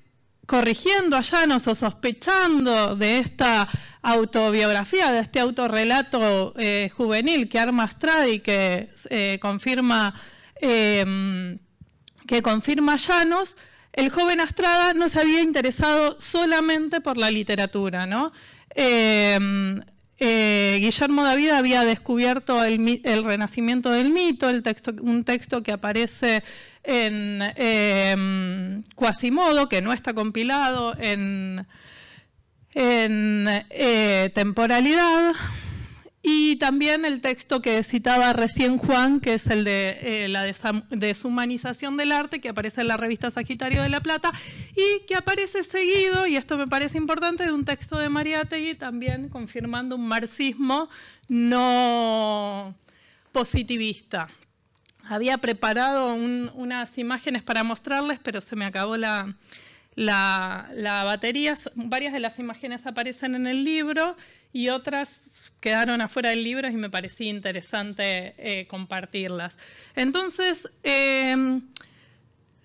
[SPEAKER 1] corrigiendo allá, Llanos o sospechando de esta autobiografía, de este autorrelato eh, juvenil que arma Strad y que eh, confirma eh, que confirma Llanos, el joven Astrada no se había interesado solamente por la literatura, ¿no? Guillermo David había descubierto el, renacimiento del mito, el texto, un texto que aparece en Quasimodo, que no está compilado en, en eh, temporalidad. Y también el texto que citaba recién Juan, que es el de eh, la deshumanización del arte, que aparece en la revista Sagitario de la Plata, y que aparece seguido, y esto me parece importante, de un texto de Mariátegui también confirmando un marxismo no positivista. Había preparado unas imágenes para mostrarles, pero se me acabó la, la, batería. Varias de las imágenes aparecen en el libro y otras quedaron afuera del libro y me parecía interesante eh, compartirlas. Entonces, em,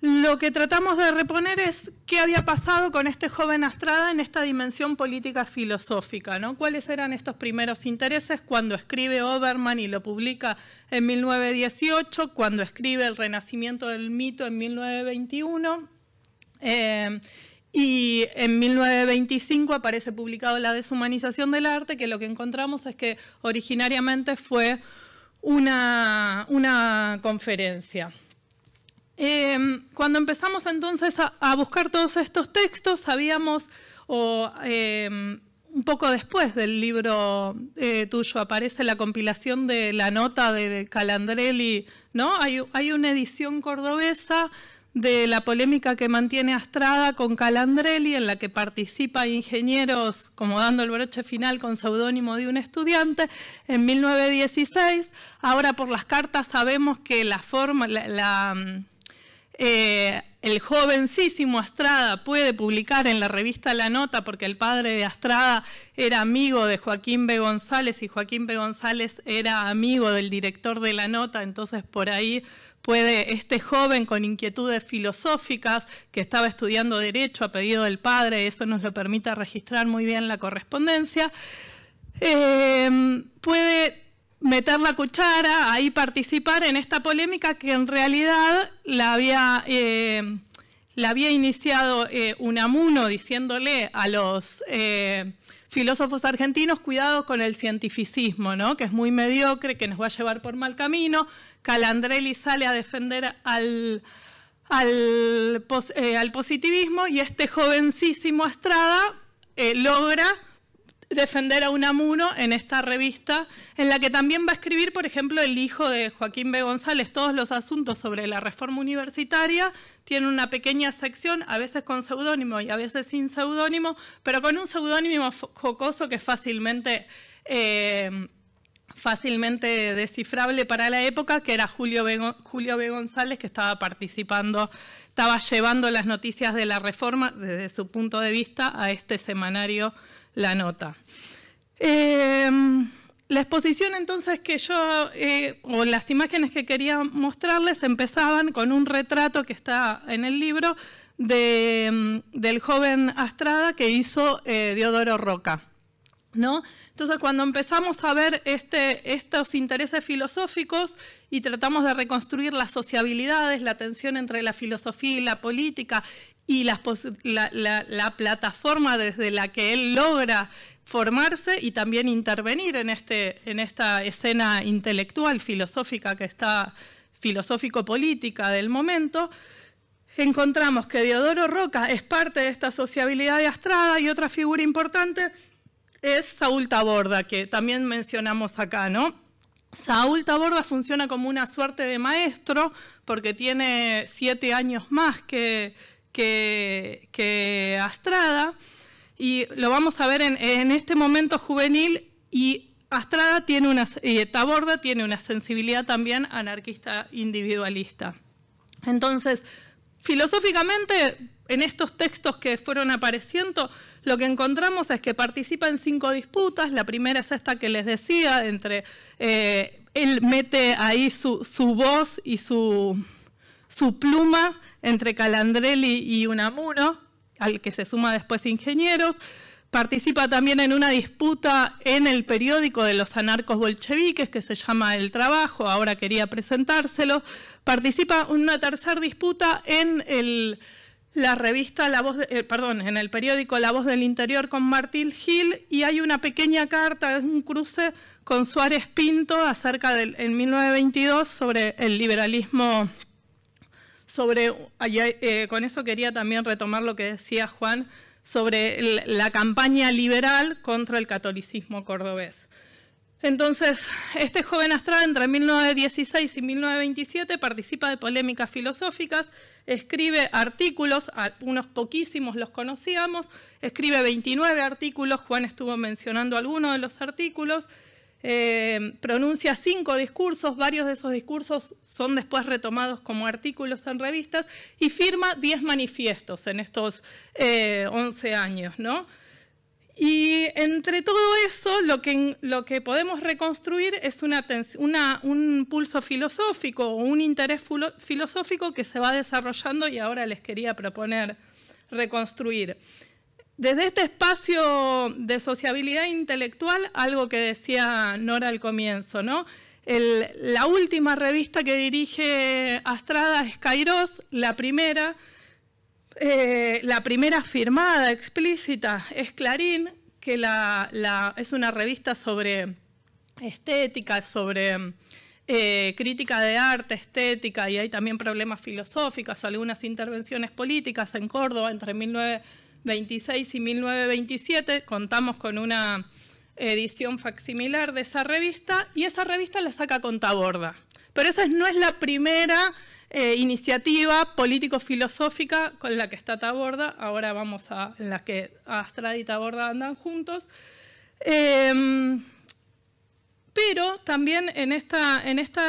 [SPEAKER 1] lo que tratamos de reponer es qué había pasado con este joven Astrada en esta dimensión política filosófica, ¿no? ¿Cuáles eran estos primeros intereses cuando escribe Oberman y lo publica en 1918, cuando escribe El renacimiento del mito en 1921? Eh, y en 1925 aparece publicado La deshumanización del arte, que lo que encontramos es que originariamente fue una, conferencia. Eh, cuando empezamos entonces a, buscar todos estos textos, sabíamos, o eh, un poco después del libro tuyo, aparece la compilación de la nota de Calandrelli, ¿no? hay una edición cordobesa de la polémica que mantiene Astrada con Calandrelli, en la que participa ingenieros como dando el broche final con seudónimo de un estudiante, en 1916. Ahora por las cartas sabemos que la forma, mm, eh, el jovencísimo Astrada puede publicar en la revista La Nota, porque el padre de Astrada era amigo de Joaquín B. González y Joaquín B. González era amigo del director de La Nota, entonces por ahí puede este joven con inquietudes filosóficas que estaba estudiando derecho a pedido del padre, eso nos lo permite registrar muy bien la correspondencia, eh, puede meter la cuchara, ahí participar en esta polémica que en realidad la había, eh, la había iniciado eh, un amuno diciéndole a los filósofos argentinos, cuidado con el cientificismo, ¿no? que es muy mediocre, que nos va a llevar por mal camino. Calandrelli sale a defender al, al, eh, positivismo y este jovencísimo Estrada eh, logra defender a Unamuno en esta revista, en la que también va a escribir, por ejemplo, el hijo de Joaquín B. González, todos los asuntos sobre la reforma universitaria, tiene una pequeña sección, a veces con seudónimo y a veces sin seudónimo, pero con un seudónimo jocoso que es eh, fácilmente, descifrable para la época, que era Julio Julio B. González, que estaba participando estaba llevando las noticias de la reforma desde su punto de vista a este semanario la nota. Eh, la exposición entonces que yo, eh, o las imágenes que quería mostrarles, empezaban con un retrato que está en el libro mm, del joven Astrada que hizo eh, Diodoro Roca. ¿No? Entonces, cuando empezamos a ver este, estos intereses filosóficos y tratamos de reconstruir las sociabilidades, la tensión entre la filosofía y la política y la, plataforma desde la que él logra formarse y también intervenir en, este, en esta escena intelectual, filosófica que está, filosófico-política del momento, encontramos que Diodoro Roca es parte de esta sociabilidad de Astrada y otra figura importante es Saúl Taborda, que también mencionamos acá, ¿no? Saúl Taborda funciona como una suerte de maestro porque tiene siete años más que, que, Astrada, y lo vamos a ver en, este momento juvenil, y Astrada tiene una, tiene una sensibilidad también anarquista individualista. Entonces, filosóficamente, en estos textos que fueron apareciendo, lo que encontramos es que participa en cinco disputas. La primera es esta que les decía, entre eh, él mete ahí su, su voz y su, su pluma entre Calandrelli y Unamuno, al que se suma después Ingenieros. Participa también en una disputa en el periódico de los anarcos bolcheviques que se llama El Trabajo, ahora quería presentárselo. Participa en una tercera disputa en el, la revista La Voz, eh, perdón, en el periódico La Voz del Interior con Martín Gil y hay una pequeña carta, un cruce con Suárez Pinto acerca del en 1922 sobre el liberalismo eh, con eso quería también retomar lo que decía Juan, sobre la campaña liberal contra el catolicismo cordobés. Entonces, este joven astral, entre 1916 y 1927 participa de polémicas filosóficas, escribe artículos, unos poquísimos los conocíamos, escribe 29 artículos, Juan estuvo mencionando algunos de los artículos, eh, pronuncia cinco discursos, varios de esos discursos son después retomados como artículos en revistas y firma diez manifiestos en estos eh, once 11 años, ¿no? Y entre todo eso, lo que, podemos reconstruir es un pulso filosófico o un interés filosófico que se va desarrollando y ahora les quería proponer reconstruir. Desde este espacio de sociabilidad intelectual, algo que decía Nora al comienzo, ¿no? la última revista que dirige Astrada es Kairos, la primera, eh, la primera firmada, explícita, es Clarín, que es una revista sobre estética, sobre eh, crítica de arte, estética, y hay también problemas filosóficos, algunas intervenciones políticas en Córdoba entre 19... 26 y 1927, contamos con una edición facsimilar de esa revista y esa revista la saca Contaborda. Pero esa no es la primera eh, iniciativa político-filosófica con la que está Taborda, ahora vamos a, la que Astrad y Taborda andan juntos. Eh, pero también en esta,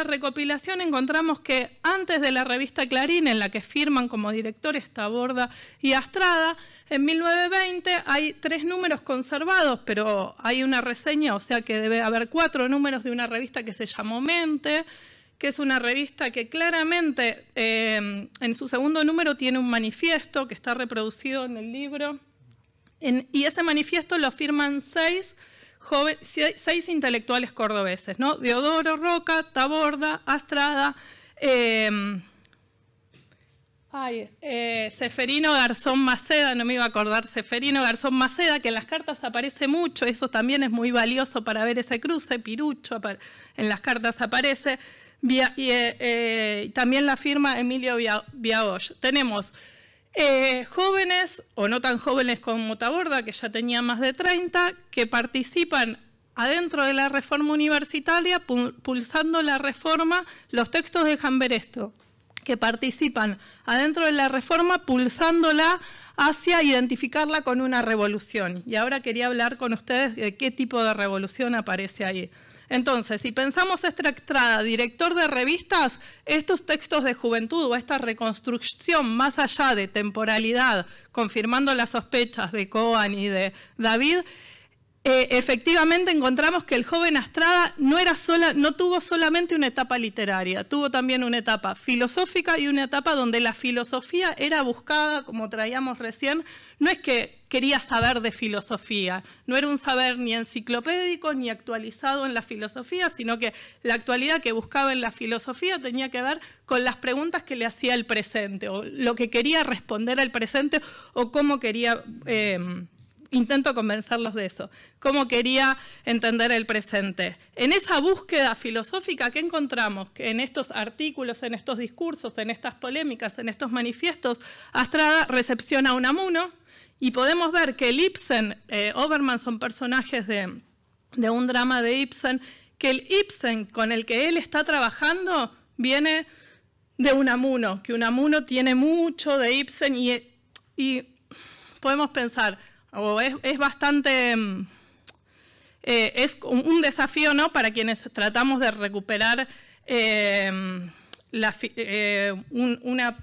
[SPEAKER 1] recopilación encontramos que antes de la revista Clarín, en la que firman como directores Taborda y Astrada, en 1920 hay tres números conservados, pero hay una reseña, o sea que debe haber cuatro números de una revista que se llamó Mente, que es una revista que claramente eh, en su segundo número tiene un manifiesto que está reproducido en el libro. y ese manifiesto lo firman seis joven, seis intelectuales cordobeses, ¿no? Deodoro Roca, Taborda, Astrada, em, eh, Seferino Garzón Maceda, no me iba a acordar, Seferino Garzón Maceda, que en las cartas aparece mucho, eso también es muy valioso para ver ese cruce, Pirucho en las cartas aparece, y, eh, eh, también la firma Emilio Viaosh. Tenemos eh, jóvenes o no tan jóvenes como Taborda, que ya tenía más de 30, que participan adentro de la reforma universitaria pulsando la reforma, los textos dejan ver esto, que participan adentro de la reforma pulsándola hacia identificarla con una revolución. Y ahora quería hablar con ustedes de qué tipo de revolución aparece ahí. Entonces, si pensamos esta director de revistas, estos textos de juventud o esta reconstrucción más allá de temporalidad, confirmando las sospechas de Cohen y de David, eh, efectivamente encontramos que el joven Astrada no, era sola, no tuvo solamente una etapa literaria, tuvo también una etapa filosófica y una etapa donde la filosofía era buscada, como traíamos recién, no es que quería saber de filosofía, no era un saber ni enciclopédico ni actualizado en la filosofía, sino que la actualidad que buscaba en la filosofía tenía que ver con las preguntas que le hacía el presente, o lo que quería responder al presente, o cómo quería... Eh, intento convencerlos de eso, cómo quería entender el presente. En esa búsqueda filosófica que encontramos en estos artículos, en estos discursos, en estas polémicas, en estos manifiestos, Astrada recepciona a Unamuno y podemos ver que el Ibsen, eh, Oberman son personajes de, un drama de Ibsen, que el Ibsen con el que él está trabajando viene de Unamuno, que Unamuno tiene mucho de Ibsen y podemos pensar, es, bastante... Mm, eh, es un desafío ¿no? para quienes tratamos de recuperar eh, mm, eh,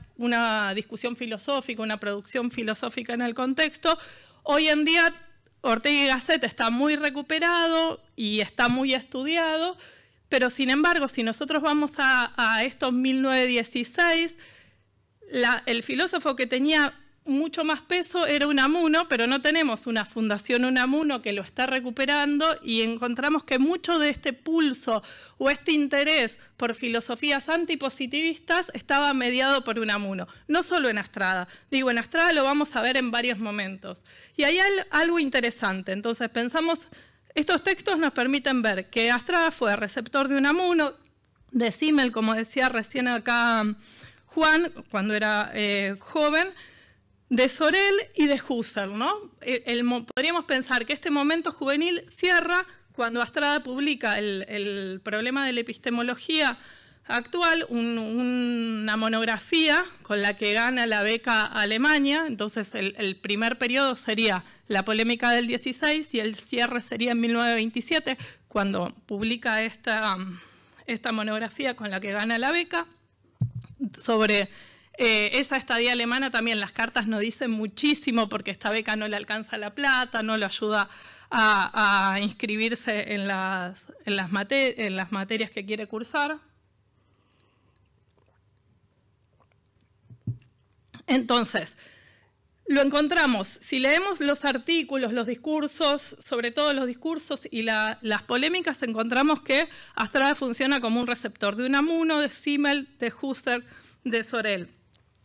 [SPEAKER 1] una, discusión filosófica, una producción filosófica en el contexto. Hoy en día Ortega y Gasset está muy recuperado y está muy estudiado, pero sin embargo, si nosotros vamos a, estos 1916, el filósofo que tenía mucho más peso era Unamuno, pero no tenemos una fundación Unamuno que lo está recuperando y encontramos que mucho de este pulso o este interés por filosofías antipositivistas estaba mediado por Unamuno, no solo en Astrada. Digo, en Astrada lo vamos a ver en varios momentos. Y ahí hay algo interesante, entonces pensamos, estos textos nos permiten ver que Astrada fue receptor de Unamuno, de Simmel, como decía recién acá Juan, cuando era eh, joven, de Sorel y de Husserl. ¿no? podríamos pensar que este momento juvenil cierra cuando Astrada publica el, problema de la epistemología actual, una monografía con la que gana la beca Alemania. Entonces el, primer periodo sería la polémica del 16 y el cierre sería en 1927, cuando publica esta, esta monografía con la que gana la beca sobre eh, esa estadía alemana también las cartas no dicen muchísimo porque esta beca no le alcanza la plata, no le ayuda a, inscribirse en las, materias que quiere cursar. Entonces, lo encontramos. Si leemos los artículos, los discursos, sobre todo los discursos y las polémicas, encontramos que Astrada funciona como un receptor de Unamuno, de Simmel, de Husserl, de Sorel.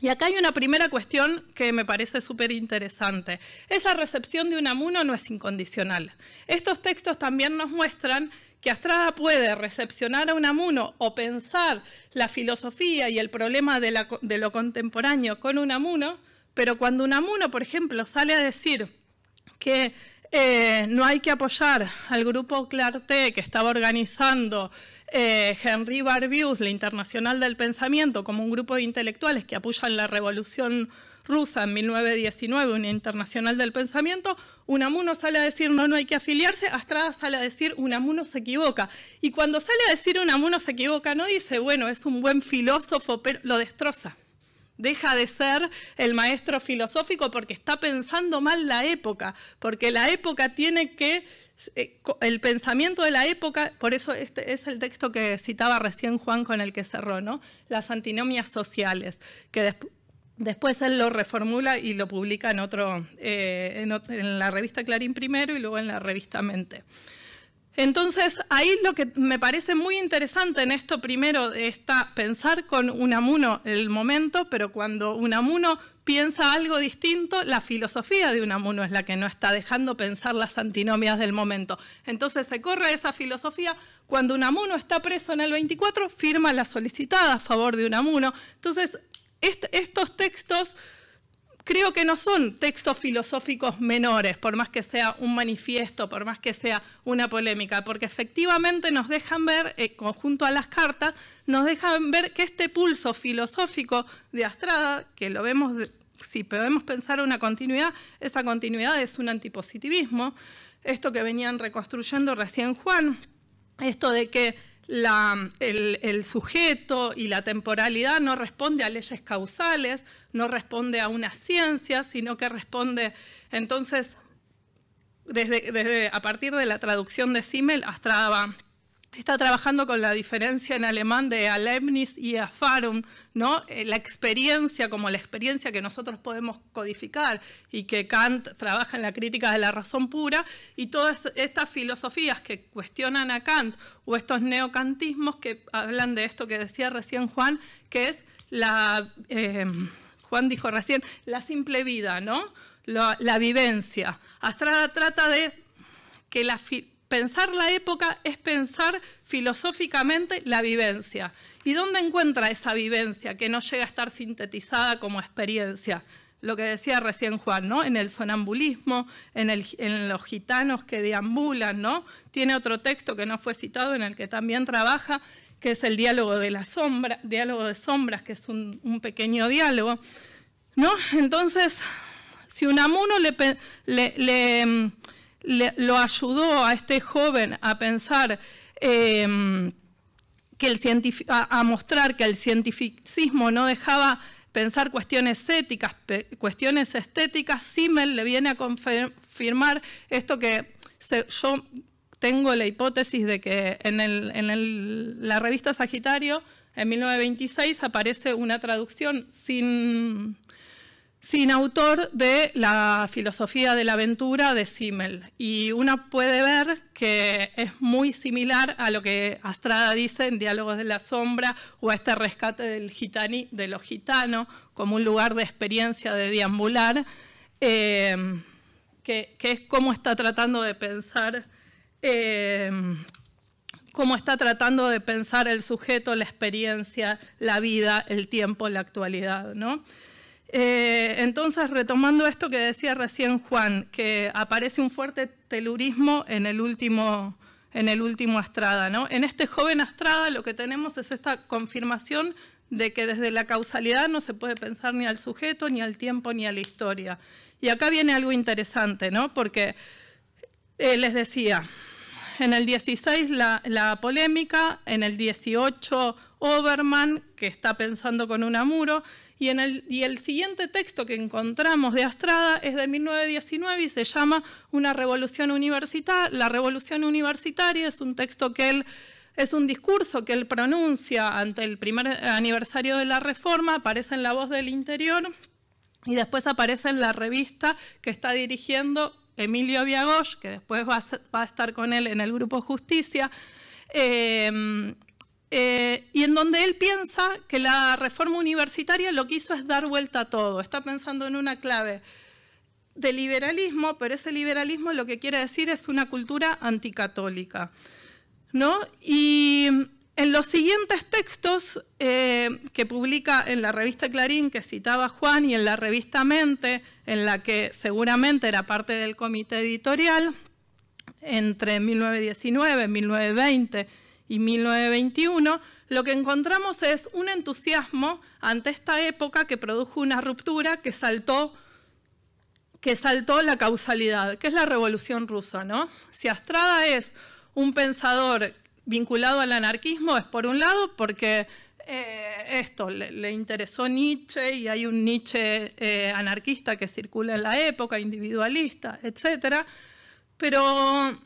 [SPEAKER 1] Y acá hay una primera cuestión que me parece súper interesante. Esa recepción de amuno no es incondicional. Estos textos también nos muestran que Astrada puede recepcionar a Unamuno o pensar la filosofía y el problema de, lo contemporáneo con un amuno, pero cuando un amuno, por ejemplo, sale a decir que eh, no hay que apoyar al grupo Clarté que estaba organizando eh, Henry Barbius, la Internacional del Pensamiento, como un grupo de intelectuales que apoyan la revolución rusa en 1919, una internacional del pensamiento, Unamuno sale a decir no, no hay que afiliarse, Astrada sale a decir Unamuno se equivoca. Y cuando sale a decir Unamuno se equivoca, no dice, bueno, es un buen filósofo, pero lo destroza deja de ser el maestro filosófico porque está pensando mal la época, porque la época tiene que, eh, el pensamiento de la época, por eso este es el texto que citaba recién Juan con el que cerró, ¿no? Las antinomias sociales, que después él lo reformula y lo publica en, otro, eh, en, la revista Clarín primero y luego en la revista Mente. Entonces, ahí lo que me parece muy interesante en esto primero está pensar con Unamuno el momento, pero cuando Unamuno piensa algo distinto, la filosofía de Unamuno es la que no está dejando pensar las antinomias del momento. Entonces se corre esa filosofía. Cuando Unamuno está preso en el 24, firma la solicitada a favor de Unamuno. Entonces, estos textos creo que no son textos filosóficos menores, por más que sea un manifiesto, por más que sea una polémica, porque efectivamente nos dejan ver, eh, conjunto a las cartas, nos dejan ver que este pulso filosófico de Astrada, que lo vemos, si podemos pensar una continuidad, esa continuidad es un antipositivismo, esto que venían reconstruyendo recién Juan, esto de que el, sujeto y la temporalidad no responde a leyes causales, no responde a una ciencia, sino que responde entonces desde, a partir de la traducción de Simmel va está trabajando con la diferencia en alemán de Alemnis y Erfahrung, ¿no? Eh, la experiencia como la experiencia que nosotros podemos codificar y que Kant trabaja en la crítica de la razón pura y todas estas filosofías que cuestionan a Kant o estos neocantismos que hablan de esto que decía recién Juan, que es la, eh, Juan dijo recién, la simple vida, ¿no? La, la vivencia. Astrada trata de que la, Pensar la época es pensar filosóficamente la vivencia. ¿Y dónde encuentra esa vivencia que no llega a estar sintetizada como experiencia? Lo que decía recién Juan, ¿no? En el sonambulismo, en, los gitanos que deambulan, ¿no? Tiene otro texto que no fue citado en el que también trabaja, que es el diálogo de la sombra, diálogo de sombras, que es un, pequeño diálogo, ¿no? Entonces, si Unamuno le, le mm, lo ayudó a este joven a pensar em, que el a, a, mostrar que el cientificismo no dejaba pensar cuestiones éticas, cuestiones estéticas, Simmel le viene a confirmar esto que yo tengo la hipótesis de que en, el, en el, la revista Sagitario, en 1926, aparece una traducción sin sin autor de la filosofía de la aventura de Simmel. Y uno puede ver que es muy similar a lo que Astrada dice en Diálogos de la Sombra o a este rescate del de los gitanos como un lugar de experiencia de deambular, eh, que, es cómo está tratando de pensar eh, cómo está tratando de pensar el sujeto, la experiencia, la vida, el tiempo, la actualidad. ¿no? Eh, entonces, retomando esto que decía recién Juan, que aparece un fuerte telurismo en el último, en el último Astrada. En este joven Astrada lo que tenemos es esta confirmación de que desde la causalidad no se puede pensar ni al sujeto, ni al tiempo, ni a la historia. Y acá viene algo interesante, ¿no? porque eh, les decía, en el 16 la, polémica, en el 18 Oberman, que está pensando con un amuro, y, el, siguiente texto que encontramos de Astrada es de 1919 y se llama Una revolución universitaria. La revolución universitaria es un texto que él es un discurso que él pronuncia ante el primer aniversario de la reforma, aparece en La Voz del Interior y después aparece en la revista que está dirigiendo Emilio Viagosh, que después va a, estar con él en el Grupo Justicia. Eh, eh, y en donde él piensa que la reforma universitaria lo que hizo es dar vuelta a todo. Está pensando en una clave de liberalismo, pero ese liberalismo lo que quiere decir es una cultura anticatólica. Y en los siguientes textos eh, que publica en la revista Clarín, que citaba Juan, y en la revista Mente, en la que seguramente era parte del comité editorial, entre 1919 y 1920, y 1921, lo que encontramos es un entusiasmo ante esta época que produjo una ruptura que saltó, que saltó la causalidad, que es la Revolución Rusa. ¿no? Si Astrada es un pensador vinculado al anarquismo, es por un lado porque eh, esto, le, interesó Nietzsche y hay un Nietzsche eh, anarquista que circula en la época, individualista, etc. Pero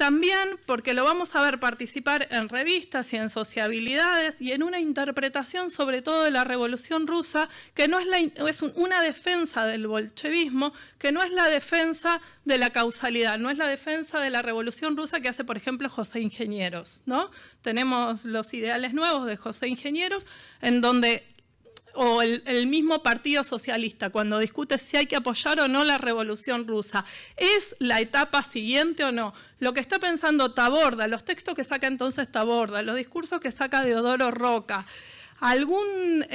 [SPEAKER 1] también porque lo vamos a ver participar en revistas y en sociabilidades y en una interpretación sobre todo de la Revolución Rusa, que no es, la, una defensa del bolchevismo, que no es la defensa de la causalidad, no es la defensa de la Revolución Rusa que hace, por ejemplo, José Ingenieros. ¿no? Tenemos los ideales nuevos de José Ingenieros, en donde o el, mismo Partido Socialista cuando discute si hay que apoyar o no la revolución rusa, ¿es la etapa siguiente o no? Lo que está pensando Taborda, los textos que saca entonces Taborda, los discursos que saca Deodoro Roca, algún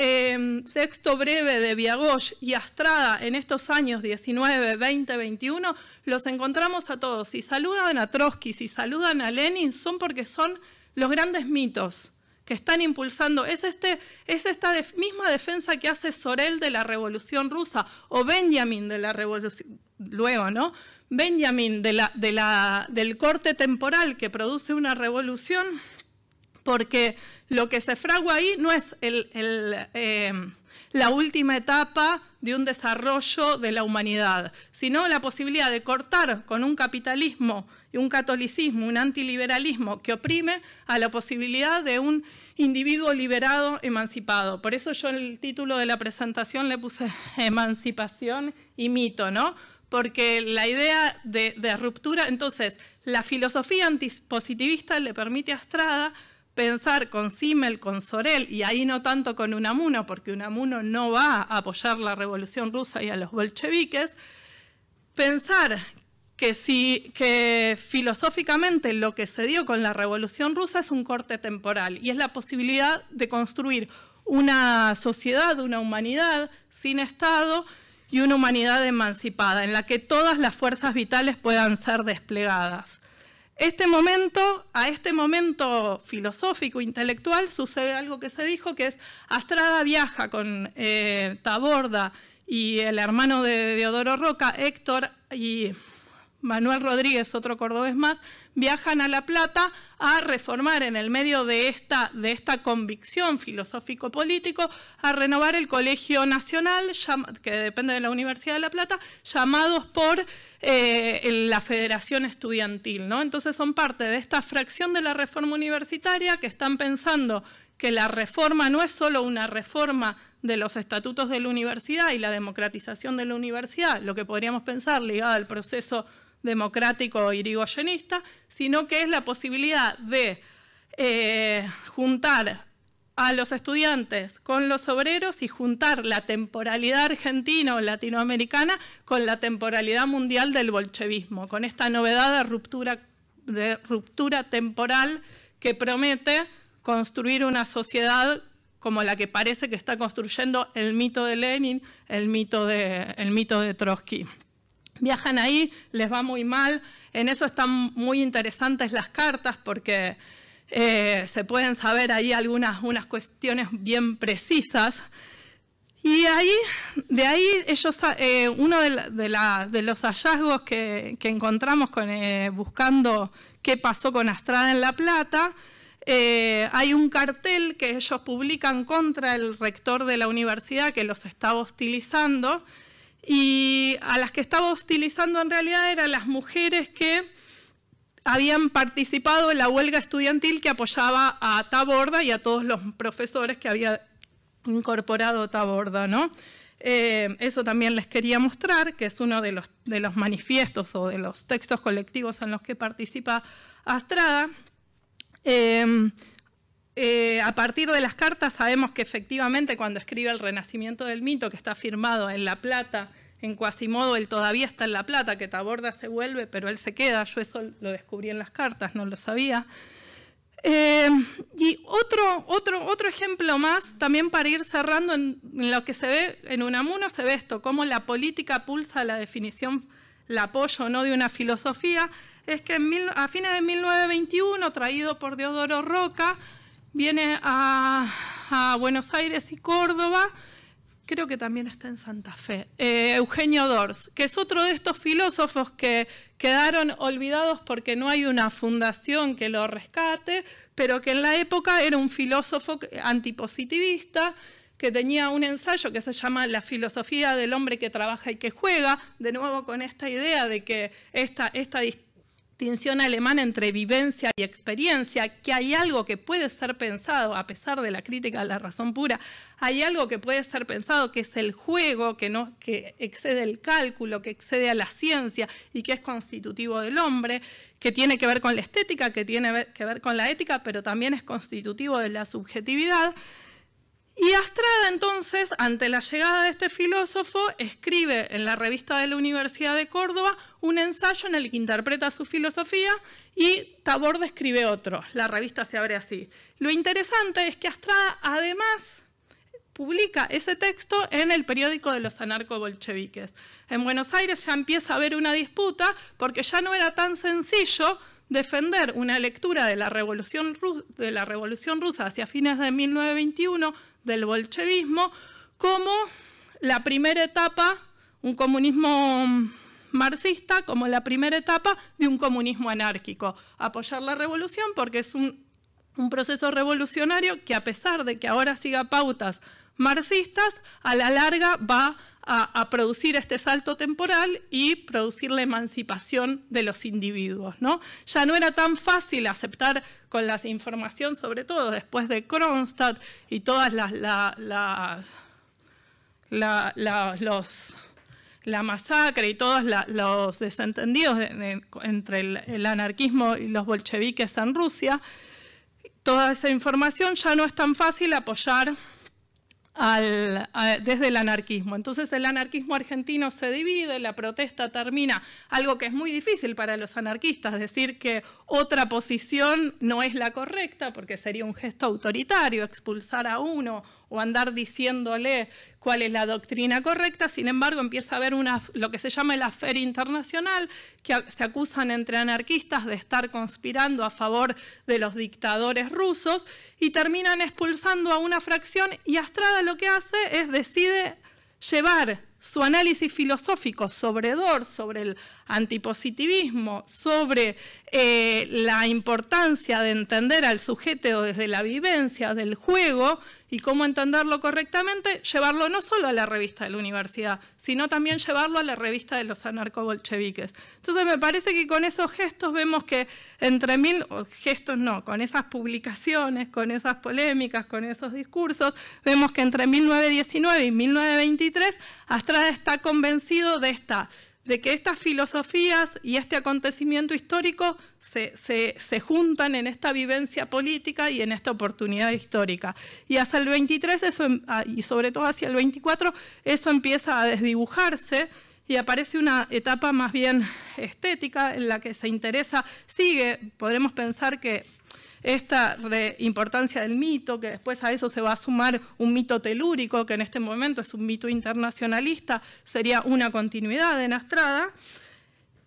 [SPEAKER 1] texto eh, breve de Biagosh y Astrada en estos años 19, 20, 21, los encontramos a todos. Si saludan a Trotsky, si saludan a Lenin, son porque son los grandes mitos que están impulsando, es, este, es esta misma defensa que hace Sorel de la Revolución Rusa o Benjamin de la Revolución, luego, ¿no? Benjamin del corte temporal que produce una revolución, porque lo que se fragua ahí no es em, la última etapa de un desarrollo de la humanidad, sino la posibilidad de cortar con un capitalismo un catolicismo, un antiliberalismo que oprime a la posibilidad de un individuo liberado, emancipado. Por eso yo el título de la presentación le puse Emancipación y mito, ¿no? Porque la idea de, de ruptura, entonces, la filosofía antipositivista le permite a Estrada pensar con Simmel, con Sorel, y ahí no tanto con Unamuno, porque Unamuno no va a apoyar la revolución rusa y a los bolcheviques, pensar que, que filosóficamente lo que se dio con la Revolución Rusa es un corte temporal y es la posibilidad de construir una sociedad, una humanidad sin Estado y una humanidad emancipada en la que todas las fuerzas vitales puedan ser desplegadas. Este momento, a este momento filosófico, intelectual, sucede algo que se dijo, que es Astrada viaja con eh, Taborda y el hermano de Deodoro Roca, Héctor, y Manuel Rodríguez, otro cordobés más, viajan a La Plata a reformar en el medio de esta, de esta convicción filosófico-político, a renovar el Colegio Nacional, que depende de la Universidad de La Plata, llamados por eh, la Federación Estudiantil. ¿no? Entonces son parte de esta fracción de la reforma universitaria que están pensando que la reforma no es solo una reforma de los estatutos de la universidad y la democratización de la universidad, lo que podríamos pensar ligado al proceso democrático irigoyenista, sino que es la posibilidad de eh, juntar a los estudiantes con los obreros y juntar la temporalidad argentina o latinoamericana con la temporalidad mundial del bolchevismo, con esta novedad de ruptura, temporal que promete construir una sociedad como la que parece que está construyendo el mito de Lenin, el mito de Trotsky viajan ahí, les va muy mal. En eso están muy interesantes las cartas porque eh, se pueden saber ahí algunas unas cuestiones bien precisas. Y ahí, de ahí, ellos, eh, uno de, los hallazgos que, encontramos eh, buscando qué pasó con Astrada en La Plata, hay un cartel que ellos publican contra el rector de la universidad que los estaba hostilizando y a las que estaba hostilizando en realidad eran las mujeres que habían participado en la huelga estudiantil que apoyaba a Taborda y a todos los profesores que había incorporado Taborda, ¿no? Eh, eso también les quería mostrar, que es uno de los, de los manifiestos o de los textos colectivos en los que participa Astrada. Eh, eh, a partir de las cartas sabemos que efectivamente cuando escribe El Renacimiento del Mito, que está firmado en La Plata, en Quasimodo él todavía está en La Plata, que Taborda se vuelve, pero él se queda, yo eso lo descubrí en las cartas, no lo sabía. Eh, y otro, ejemplo más, también para ir cerrando, en, lo que se ve en Unamuno se ve esto, cómo la política pulsa la definición, el apoyo no de una filosofía, es que a fines de 1921, traído por Diodoro Roca, viene a, Buenos Aires y Córdoba, creo que también está en Santa Fe, eh, Eugenio Dors, que es otro de estos filósofos que quedaron olvidados porque no hay una fundación que lo rescate, pero que en la época era un filósofo antipositivista que tenía un ensayo que se llama La filosofía del hombre que trabaja y que juega, de nuevo con esta idea de que esta, esta distinción alemana entre vivencia y experiencia, que hay algo que puede ser pensado, a pesar de la crítica a la razón pura, hay algo que puede ser pensado que es el juego, que, que excede el cálculo, que excede a la ciencia y que es constitutivo del hombre, que tiene que ver con la estética, que tiene que ver con la ética, pero también es constitutivo de la subjetividad. Y Astrada entonces, ante la llegada de este filósofo, escribe en la revista de la Universidad de Córdoba un ensayo en el que interpreta su filosofía y Tabor describe otro. La revista se abre así. Lo interesante es que Astrada además publica ese texto en el periódico de los anarco-bolcheviques. En Buenos Aires ya empieza a haber una disputa porque ya no era tan sencillo defender una lectura de la Revolución, Rusa hacia fines de 1921 del bolchevismo como la primera etapa, un comunismo marxista, como la primera etapa de un comunismo anárquico. Apoyar la revolución porque es un, un proceso revolucionario que a pesar de que ahora siga pautas marxistas, a la larga va a a, producir este salto temporal y producir la emancipación de los individuos. Ya no era tan fácil aceptar con la información, sobre todo después de Kronstadt y todas las... las, la, masacre y todos los desentendidos entre el, anarquismo y los bolcheviques en Rusia, toda esa información ya no es tan fácil apoyar al, desde el anarquismo. Entonces el anarquismo argentino se divide, la protesta termina, algo que es muy difícil para los anarquistas, decir que otra posición no es la correcta, porque sería un gesto autoritario expulsar a uno o andar diciéndole cuál es la doctrina correcta, sin embargo empieza a haber una, lo que se llama la feria internacional, que se acusan entre anarquistas de estar conspirando a favor de los dictadores rusos y terminan expulsando a una fracción y Astrada lo que hace es decide llevar su análisis filosófico sobre Dor, sobre el antipositivismo, sobre eh, la importancia de entender al sujeto desde la vivencia, del juego y cómo entenderlo correctamente, llevarlo no solo a la revista de la universidad, sino también llevarlo a la revista de los anarcobolcheviques. Entonces me parece que con esos gestos vemos que entre mil, gestos no, con esas publicaciones, con esas polémicas, con esos discursos, vemos que entre 1919 y 1923 Astrada está convencido de esta de que estas filosofías y este acontecimiento histórico se, juntan en esta vivencia política y en esta oportunidad histórica. Y hacia el 23 eso, em, ah, y sobre todo hacia el 24 eso empieza a desdibujarse y aparece una etapa más bien estética en la que se interesa, sigue, podremos pensar que esta importancia del mito, que después a eso se va a sumar un mito telúrico, que en este momento es un mito internacionalista, sería una continuidad en Astrada.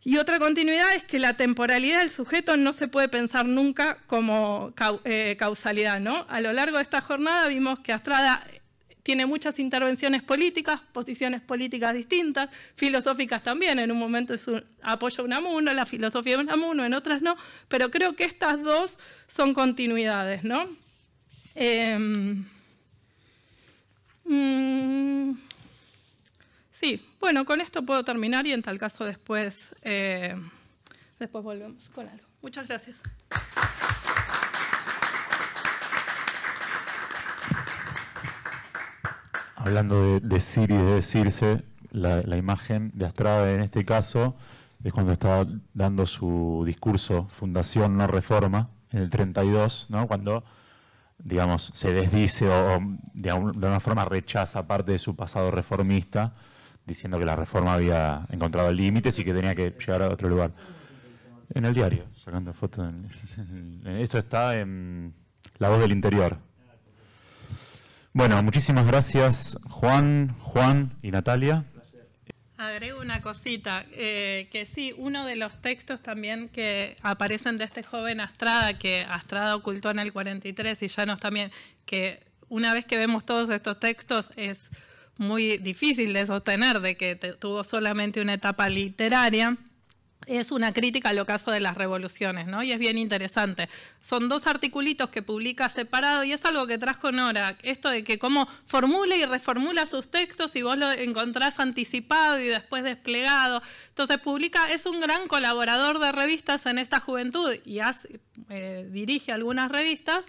[SPEAKER 1] Y otra continuidad es que la temporalidad del sujeto no se puede pensar nunca como eh, causalidad. ¿no? A lo largo de esta jornada vimos que Astrada tiene muchas intervenciones políticas, posiciones políticas distintas, filosóficas también, en un momento es un apoyo a Unamuno, la filosofía de Unamuno, en otras no, pero creo que estas dos son continuidades, ¿no? Em, mm, sí, bueno, con esto puedo terminar y en tal caso después, eh, después volvemos con algo. Muchas gracias.
[SPEAKER 2] Hablando de decir y de decirse, la, imagen de Astrade en este caso es cuando estaba dando su discurso Fundación No Reforma en el 32, ¿no? cuando digamos, se desdice o, o de, alguna forma rechaza parte de su pasado reformista, diciendo que la reforma había encontrado límites y que tenía que llegar a otro lugar. En el diario, sacando fotos. Eso está en La Voz del Interior, bueno, muchísimas gracias Juan, Juan y Natalia.
[SPEAKER 1] Agrego una cosita, eh, que sí, uno de los textos también que aparecen de este joven Astrada, que Astrada ocultó en el 43 y ya nos también, que una vez que vemos todos estos textos es muy difícil de sostener, de que tuvo solamente una etapa literaria, es una crítica al ocaso de las revoluciones, ¿no? Y es bien interesante. Son dos articulitos que publica separado y es algo que trajo Nora, esto de que cómo formula y reformula sus textos y vos lo encontrás anticipado y después desplegado. Entonces publica, es un gran colaborador de revistas en esta juventud y eh, dirige algunas revistas,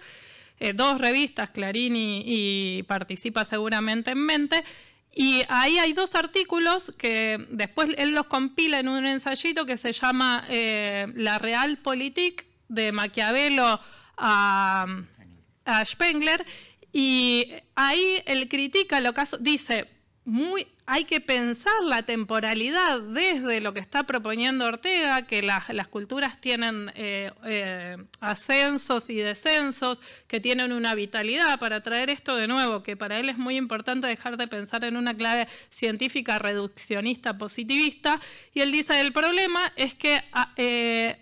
[SPEAKER 1] eh, dos revistas, Clarín y participa seguramente en Mente. Y ahí hay dos artículos que después él los compila en un ensayito que se llama eh, La Realpolitik de Maquiavelo a, Spengler. Y ahí él critica lo caso dice, hay que pensar la temporalidad desde lo que está proponiendo Ortega, que las culturas tienen eh, eh, ascensos y descensos, que tienen una vitalidad, para traer esto de nuevo, que para él es muy importante dejar de pensar en una clave científica reduccionista, positivista, y él dice, el problema es que ah, eh,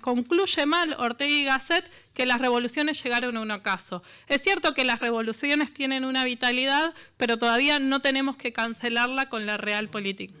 [SPEAKER 1] concluye mal Ortega y Gasset que las revoluciones llegaron a un acaso. Es cierto que las revoluciones tienen una vitalidad, pero todavía no tenemos que cancelarla con la real política.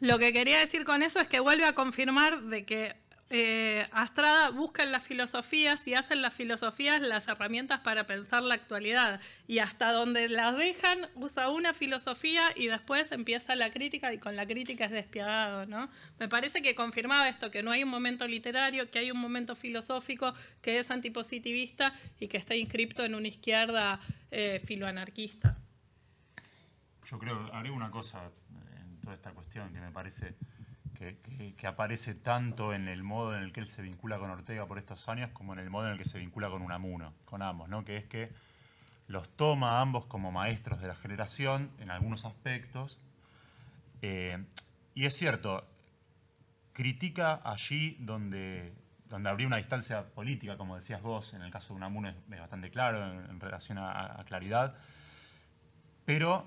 [SPEAKER 1] Lo que quería decir con eso es que vuelve a confirmar de que eh, Astrada busca en las filosofías y hacen las filosofías las herramientas para pensar la actualidad. Y hasta donde las dejan, usa una filosofía y después empieza la crítica y con la crítica es despiadado, ¿no? Me parece que confirmaba esto, que no hay un momento literario, que hay un momento filosófico que es antipositivista y que está inscripto en una izquierda eh, filoanarquista.
[SPEAKER 2] Yo creo, haré una cosa eh, en toda esta cuestión que me parece que, aparece tanto en el modo en el que él se vincula con Ortega por estos años como en el modo en el que se vincula con Unamuno, con ambos, ¿no? que es que los toma ambos como maestros de la generación en algunos aspectos. Eh, y es cierto, critica allí donde, donde habría una distancia política, como decías vos, en el caso de Unamuno es bastante claro en, relación a, a Claridad, pero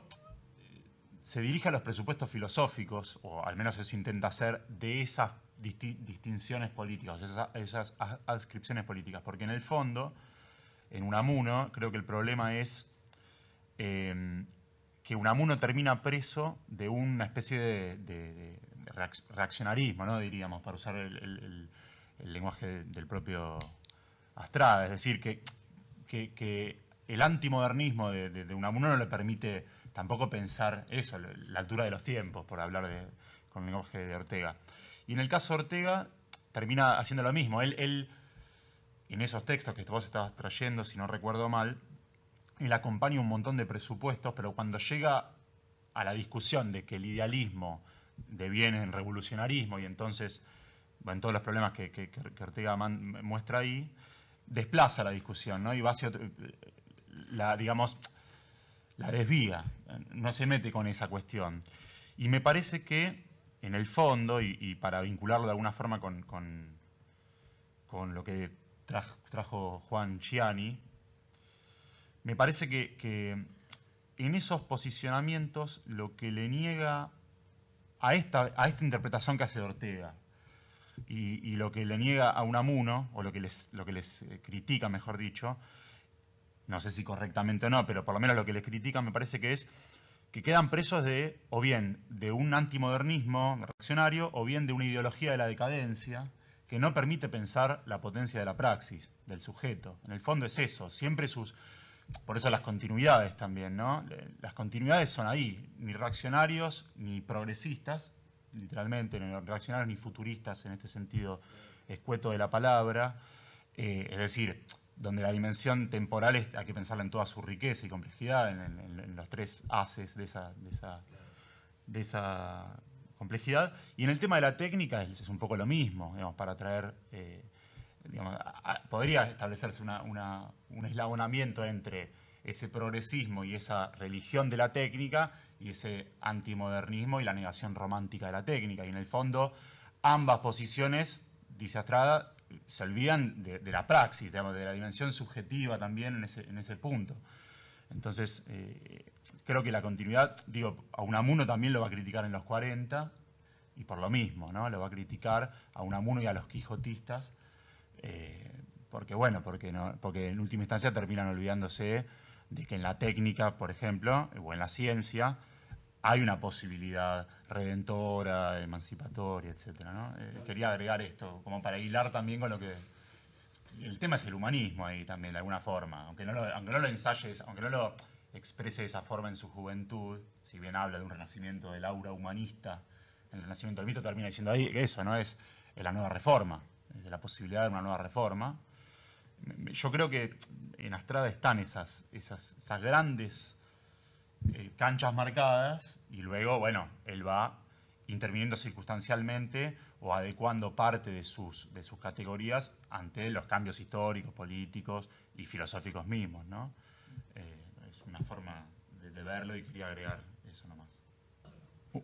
[SPEAKER 2] se dirige a los presupuestos filosóficos, o al menos eso intenta hacer, de esas distinciones políticas, esas, esas adscripciones políticas. Porque en el fondo, en Unamuno, creo que el problema es em, que Unamuno termina preso de una especie de, reaccionarismo, ¿no? diríamos, para usar el, lenguaje del propio Astrada. Es decir, que, que, el antimodernismo de, de, de Unamuno no le permite tampoco pensar eso, la altura de los tiempos, por hablar con el lenguaje de Ortega. Y en el caso de Ortega, termina haciendo lo mismo. Él, en esos textos que vos estabas trayendo, si no recuerdo mal, él acompaña un montón de presupuestos, pero cuando llega a la discusión de que el idealismo deviene en revolucionarismo y entonces, en todos los problemas que, Ortega muestra ahí, desplaza la discusión, ¿no? Y va hacia, la, digamos, la desvía, no se mete con esa cuestión. Y me parece que, en el fondo, y, para vincularlo de alguna forma con, con, lo que trajo, Juan Chiani, me parece que, en esos posicionamientos lo que le niega a esta, a esta interpretación que hace Ortega y, lo que le niega a Unamuno, o lo que les, lo que les eh, critica, mejor dicho, no sé si correctamente o no, pero por lo menos lo que les critican me parece que es que quedan presos de, o bien, de un antimodernismo reaccionario, o bien de una ideología de la decadencia que no permite pensar la potencia de la praxis, del sujeto. En el fondo es eso, siempre sus... Por eso las continuidades también, ¿no? Las continuidades son ahí, ni reaccionarios ni progresistas, literalmente, ni reaccionarios ni futuristas en este sentido escueto de la palabra. Eh, es decir, donde la dimensión temporal es, hay que pensarla en toda su riqueza y complejidad, en, los tres haces de esa, de, esa, complejidad. Y en el tema de la técnica es, un poco lo mismo, para traer, eh, podría establecerse un eslabonamiento entre ese progresismo y esa religión de la técnica y ese antimodernismo y la negación romántica de la técnica. Y en el fondo, ambas posiciones, dice Astrada, se olvidan de, la praxis, digamos, de la dimensión subjetiva también en ese, en ese punto. Entonces, eh, creo que la continuidad, digo, a Unamuno también lo va a criticar en los 40, y por lo mismo, ¿no? Lo va a criticar a Unamuno y a los quijotistas, eh, porque bueno, porque, no, porque en última instancia terminan olvidándose de que en la técnica, por ejemplo, o en la ciencia, hay una posibilidad redentora, emancipatoria, etc. Eh, quería agregar esto, como para hilar también con lo que... El tema es el humanismo ahí también, de alguna forma. Aunque no lo, aunque no lo aunque no lo exprese de esa forma en su juventud, si bien habla de un renacimiento del aura humanista, el renacimiento del mito termina diciendo ahí eso, ¿no? Es la nueva reforma, es la posibilidad de una nueva reforma. Yo creo que en Astrada están esas, esas grandes eh, canchas marcadas y luego, bueno, él va interviniendo circunstancialmente o adecuando parte de sus, de sus categorías ante los cambios históricos, políticos y filosóficos mismos, ¿no? Eh, es una forma de, verlo y quería agregar eso nomás.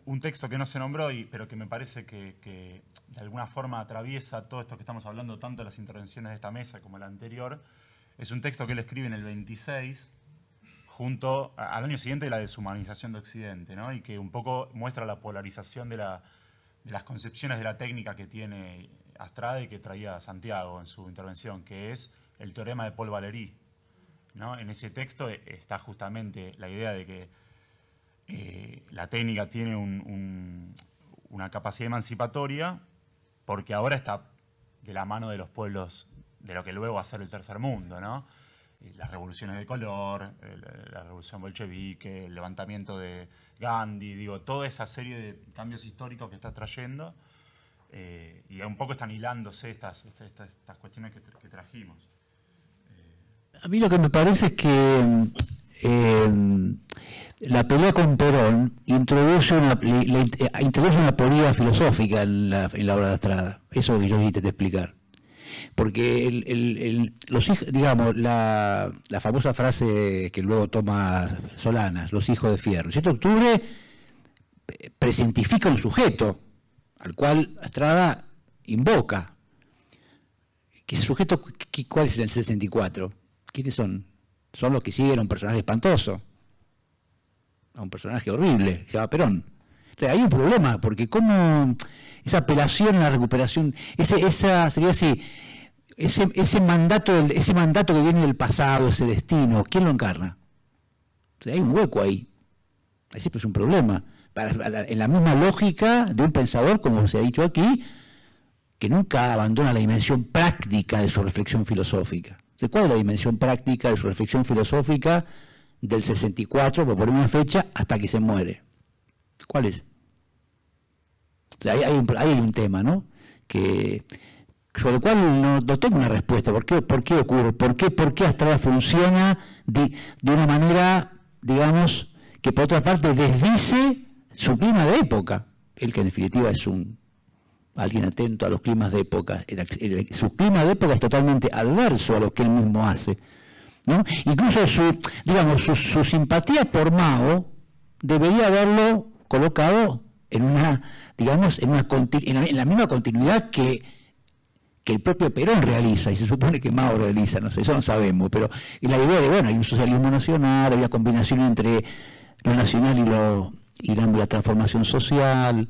[SPEAKER 2] Un texto que no se nombró, y, pero que me parece que, de alguna forma atraviesa todo esto que estamos hablando, tanto las intervenciones de esta mesa como la anterior, es un texto que él escribe en el 26, junto al año siguiente de la deshumanización de Occidente, y que un poco muestra la polarización de, las concepciones de la técnica que tiene Astrade y que traía Santiago en su intervención, que es el teorema de Paul Valéry. En ese texto está justamente la idea de que eh, la técnica tiene una capacidad emancipatoria porque ahora está de la mano de los pueblos de lo que luego va a ser el tercer mundo, las revoluciones del color, la revolución bolchevique, el levantamiento de Gandhi, digo, toda esa serie de cambios históricos que está trayendo eh, y un poco están hilándose estas, este, estas, estas cuestiones que, trajimos.
[SPEAKER 3] A mí lo que me parece es que em, la pelea con Perón introduce una, eh, introduce una política filosófica en la, en la obra de Estrada. Eso que yo necesito te explicar porque el, digamos, la, famosa frase que luego toma Solanas, los hijos de fierro, el 7 de octubre eh, presentifica un sujeto al cual Estrada invoca. ¿Qué sujeto, cuál es el 64? ¿Quiénes son? Son los que siguen a un personaje espantoso, a un personaje horrible, se llama Perón. hay un problema, porque cómo esa apelación a la recuperación, esa sería así, ese, ese, mandato, ese mandato que viene del pasado, ese destino, ¿quién lo encarna? hay un hueco ahí. Ahí siempre es un problema. en la misma lógica de un pensador, como se ha dicho aquí, que nunca abandona la dimensión práctica de su reflexión filosófica. cuál es la dimensión práctica de su reflexión filosófica del 64, por poner una fecha, hasta que se muere? ¿Cuál es? hay, un, hay un tema, ¿no? Que a lo cual no, tengo una respuesta. ¿Por qué, por qué ocurre? ¿Por qué, por qué Astrada funciona de, una manera, digamos, que por otra parte desdice su clima de época? El que en definitiva es un alguien atento a los climas de época. su clima de época es totalmente adverso a lo que él mismo hace. ¿no? Incluso su, digamos, su, simpatía por Mao debería haberlo colocado en una, digamos, en, una, en la misma continuidad que que el propio Perón realiza, y se supone que Mao realiza, no sé, eso no sabemos, pero la idea de, bueno, hay un socialismo nacional, había combinación entre lo nacional y, lo, y la, transformación social.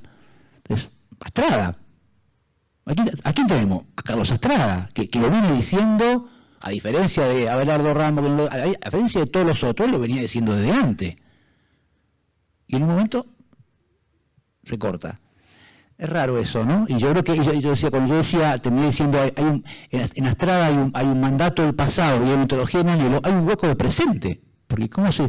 [SPEAKER 3] Entonces, Astrada. ¿A quién, tenemos? A Carlos Astrada, que, lo viene diciendo, a diferencia de Abelardo Ramos, a diferencia de todos los otros, lo venía diciendo desde antes. Y en un momento se corta. Es raro eso, ¿no? Y yo creo que yo, decía, cuando yo decía, terminé diciendo, en Astrada hay un, hay un, mandato del pasado y hay antología del el, hay un hueco de presente. Porque ¿cómo se,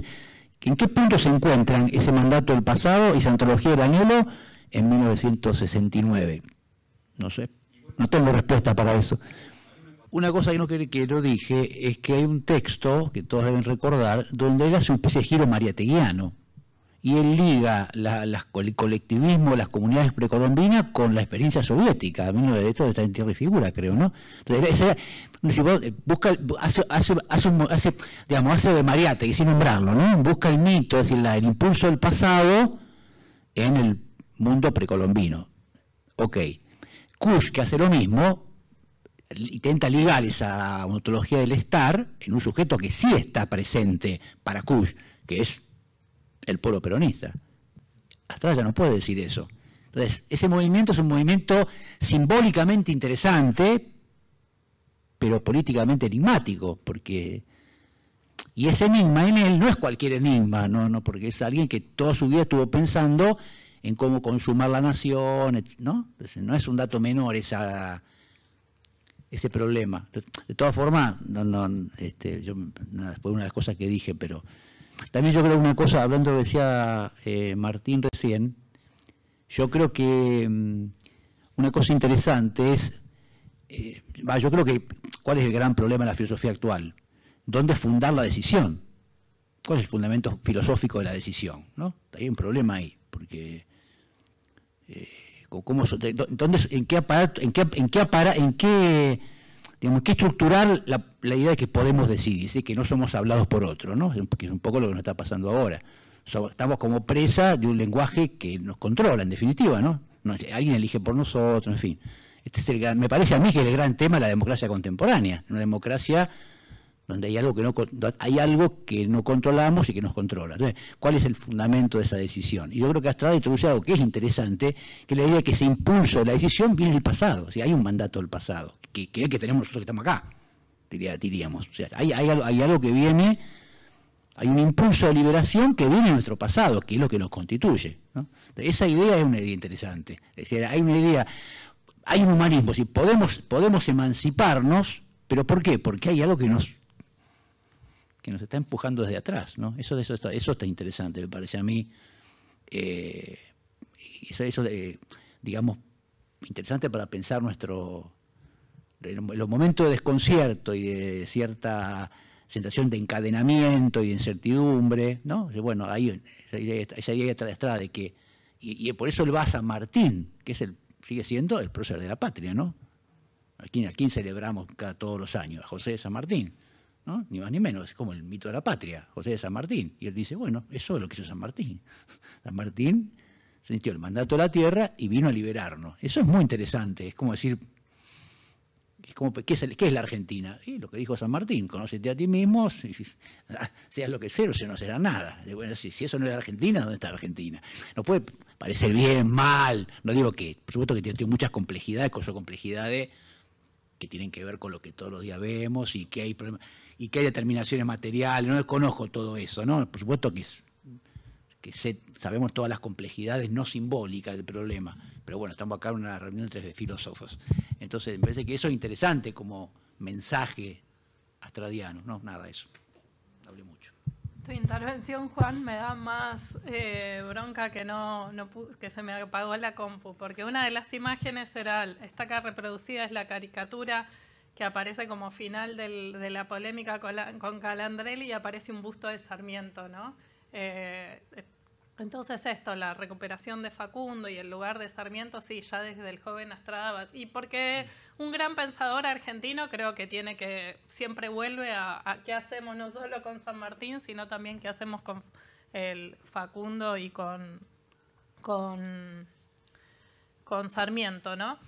[SPEAKER 3] ¿en qué punto se encuentran ese mandato del pasado y esa antología del anhelo en 1969? No sé, no tengo respuesta para eso. Una cosa que no que lo dije es que hay un texto, que todos deben recordar, donde hace un especie de giro mariateguiano y él liga el colectivismo, las comunidades precolombinas con la experiencia soviética. A mí no de esto está en tierra y figura, creo, ¿no? Eh, busca, hace, digamos, de mariate, y sin nombrarlo, ¿no? Busca el mito, decir, el impulso del pasado en el mundo precolombino. Ok. Kush, que hace lo mismo, intenta ligar esa ontología del estar en un sujeto que sí está presente para Kush, que es el pueblo peronista. Hasta ya no puede decir eso. Entonces, ese movimiento es un movimiento simbólicamente interesante, pero políticamente enigmático, porque... Y ese enigma en él no es cualquier enigma, no, no, porque es alguien que toda su vida estuvo pensando en cómo consumar la nación, ¿no? Entonces, no es un dato menor esa, ese problema. De todas formas, no, no, este, yo, fue una de las cosas que dije, pero también yo creo una cosa, hablando decía eh, Martín recién, yo creo que mm, una cosa interesante es, eh, yo creo que, ¿cuál es el gran problema de la filosofía actual? ¿Dónde fundar la decisión? ¿Cuál es el fundamento filosófico de la decisión? ¿no? Hay un problema ahí, porque... Eh, en, qué en, en, qué en qué tenemos que estructurar la, idea de que podemos decidir, que no somos hablados por otro, ¿no? que es un poco lo que nos está pasando ahora. estamos como presa de un lenguaje que nos controla, en definitiva, ¿no? alguien elige por nosotros, en fin. Este es el gran, me parece a mí que es el gran tema de la democracia contemporánea, una democracia donde hay algo que no hay algo que no controlamos y que nos controla. Entonces, ¿cuál es el fundamento de esa decisión? Y yo creo que Astrada introduce algo que es interesante, que la idea de que ese impulso de la decisión viene del pasado, si hay un mandato del pasado que, que que tenemos nosotros que estamos acá, diríamos. O sea, hay, algo, que viene, hay un impulso de liberación que viene de nuestro pasado, que es lo que nos constituye. Esa idea es una idea interesante. Es decir, hay una idea, hay un humanismo, si podemos, podemos emanciparnos, pero ¿por qué? Porque hay algo que nos que nos está empujando desde atrás, Eso, eso, está, eso está interesante, me parece a mí. Eh, eso, eso eh, digamos, interesante para pensar nuestro, los momentos de desconcierto y de cierta sensación de encadenamiento y de incertidumbre, ¿no? Bueno, ahí esa idea, esa de que, y, por eso él va a San Martín, que es el, sigue siendo el prócer de la patria, ¿no? ¿A quién, celebramos cada, todos los años? A José de San Martín, ¿no? Ni más ni menos, es como el mito de la patria, José de San Martín. Y él dice, bueno, eso es lo que hizo San Martín. San Martín sintió el mandato de la tierra y vino a liberarnos. Eso es muy interesante, es como decir, ¿qué, es la Argentina? Y lo que dijo San Martín, conócete a ti mismo, ah, seas lo que sea o no será nada. bueno, si, eso no es Argentina, ¿dónde está la Argentina? No puede parecer bien, mal, no digo que, por supuesto que tiene, muchas complejidades, cosas complejidades que tienen que ver con lo que todos los días vemos y que hay y que hay determinaciones materiales, no conozco todo eso, ¿no? Por supuesto que es que sabemos todas las complejidades no simbólicas del problema, pero bueno, estamos acá en una reunión entre filósofos. Entonces, me parece que eso es interesante como mensaje astradiano, no, nada, eso. Hablé mucho.
[SPEAKER 1] Tu intervención, Juan, me da más eh, bronca que, no, que se me apagó la compu, porque una de las imágenes era, está acá reproducida, es la caricatura que aparece como final de la polémica con, con Calandrelli y aparece un busto de Sarmiento, ¿no? Eh, entonces esto, la recuperación de Facundo y el lugar de Sarmiento, sí, ya desde el joven Astrada. Y porque un gran pensador argentino creo que tiene que, siempre vuelve a, qué hacemos no solo con San Martín, sino también qué hacemos con el Facundo y con, con, con Sarmiento, ¿no?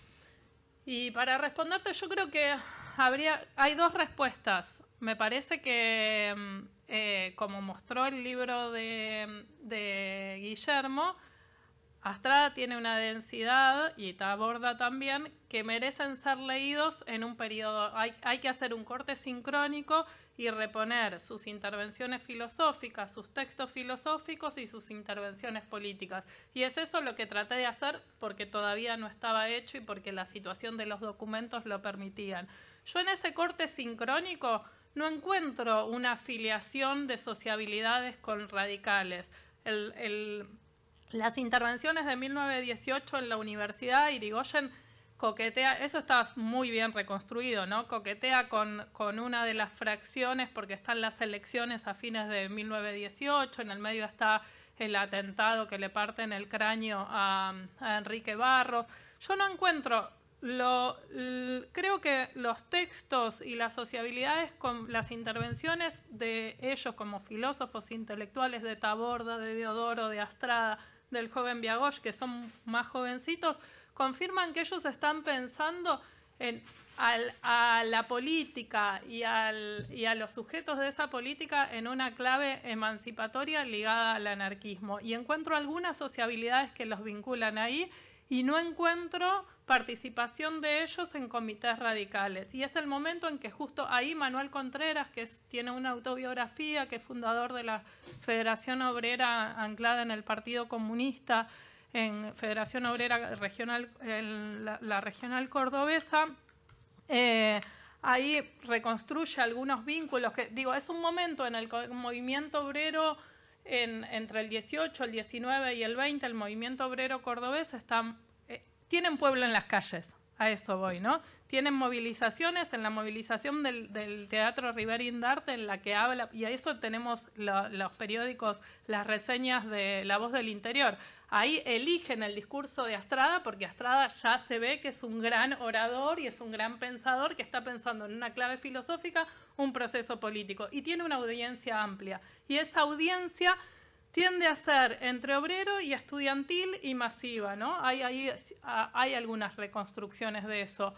[SPEAKER 1] Y para responderte, yo creo que habría, hay dos respuestas. Me parece que mm, eh, como mostró el libro de, Guillermo, Astrada tiene una densidad y Taborda también que merecen ser leídos en un periodo. hay que hacer un corte sincrónico y reponer sus intervenciones filosóficas, sus textos filosóficos y sus intervenciones políticas. Y es eso lo que traté de hacer porque todavía no estaba hecho y porque la situación de los documentos lo permitían. Yo en ese corte sincrónico no encuentro una afiliación de sociabilidades con radicales. las intervenciones de 1918 en la universidad, Irigoyen coquetea, eso está muy bien reconstruido, ¿no? Coquetea con, una de las fracciones porque están las elecciones a fines de 1918, en el medio está el atentado que le en el cráneo a, a Enrique Barros. Yo no encuentro creo que los textos y las sociabilidades con las intervenciones de ellos como filósofos intelectuales de Taborda, de Deodoro, de Astrada, del joven Biagosh, que son más jovencitos, confirman que ellos están pensando a la política y, y a los sujetos de esa política en una clave emancipatoria ligada al anarquismo. Y encuentro algunas sociabilidades que los vinculan ahí y no encuentro participación de ellos en comités radicales. Y es el momento en que justo ahí Manuel Contreras, que tiene una autobiografía, que es fundador de la Federación Obrera anclada en el Partido Comunista, en Federación Obrera Regional, la, Regional Cordobesa, eh, ahí reconstruye algunos vínculos. que Digo, es un momento en el movimiento obrero entre el 18, el 19 y el 20, el movimiento obrero cordobés están, eh, tienen pueblo en las calles, a eso voy, ¿no? Tienen movilizaciones, en la movilización del, Teatro River Indarte, en la que habla, y a eso tenemos los periódicos, las reseñas de La Voz del Interior, Ahí eligen el discurso de Astrada porque Astrada ya se ve que es un gran orador y es un gran pensador que está pensando en una clave filosófica, un proceso político y tiene una audiencia amplia. Y esa audiencia tiende a ser entre obrero y estudiantil y masiva, ¿no? Hay, hay algunas reconstrucciones de eso.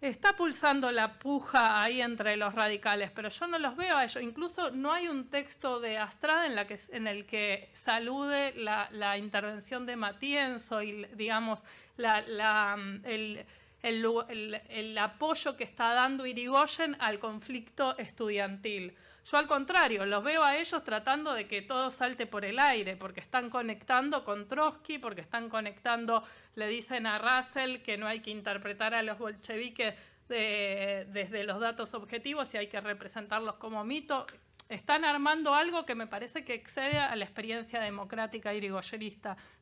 [SPEAKER 1] Está pulsando la puja ahí entre los radicales, pero yo no los veo a ellos. Incluso no hay un texto de Astrada en, el que salude la, intervención de Matienzo y, digamos, el, el apoyo que está dando Irigoyen al conflicto estudiantil. Yo al contrario, los veo a ellos tratando de que todo salte por el aire, porque están conectando con Trotsky, porque están conectando, le dicen a Russell que no hay que interpretar a los bolcheviques desde los datos objetivos y hay que representarlos como mito. Están armando algo que me parece que excede a la experiencia democrática y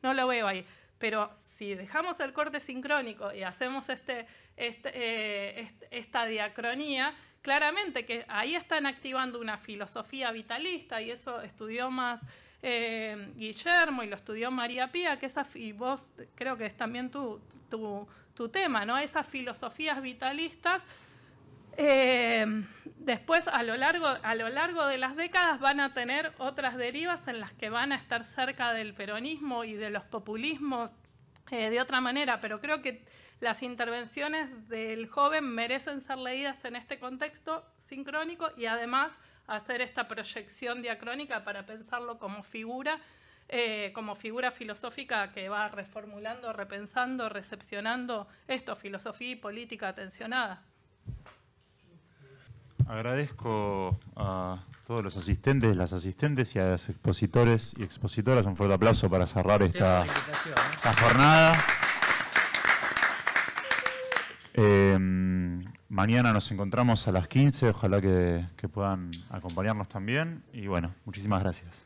[SPEAKER 1] No lo veo ahí. Pero si dejamos el corte sincrónico y hacemos este, este, eh, esta diacronía, claramente que ahí están activando una filosofía vitalista y eso estudió más eh, Guillermo y lo estudió María Pía, que y vos creo que es también tu, tu, tema, ¿no? Esas filosofías vitalistas eh, después, a lo, largo, a lo largo de las décadas, van a tener otras derivas en las que van a estar cerca del peronismo y de los populismos eh, de otra manera, pero creo que las intervenciones del joven merecen ser leídas en este contexto sincrónico y además hacer esta proyección diacrónica para pensarlo como figura, eh, como figura filosófica que va reformulando, repensando, recepcionando esto, filosofía y política atencionada.
[SPEAKER 2] Agradezco a todos los asistentes, las asistentes y a los expositores y expositoras. Un fuerte aplauso para cerrar esta ¿eh? jornada. Eh, mañana nos encontramos a las 15, ojalá que puedan acompañarnos también. Y bueno, muchísimas gracias.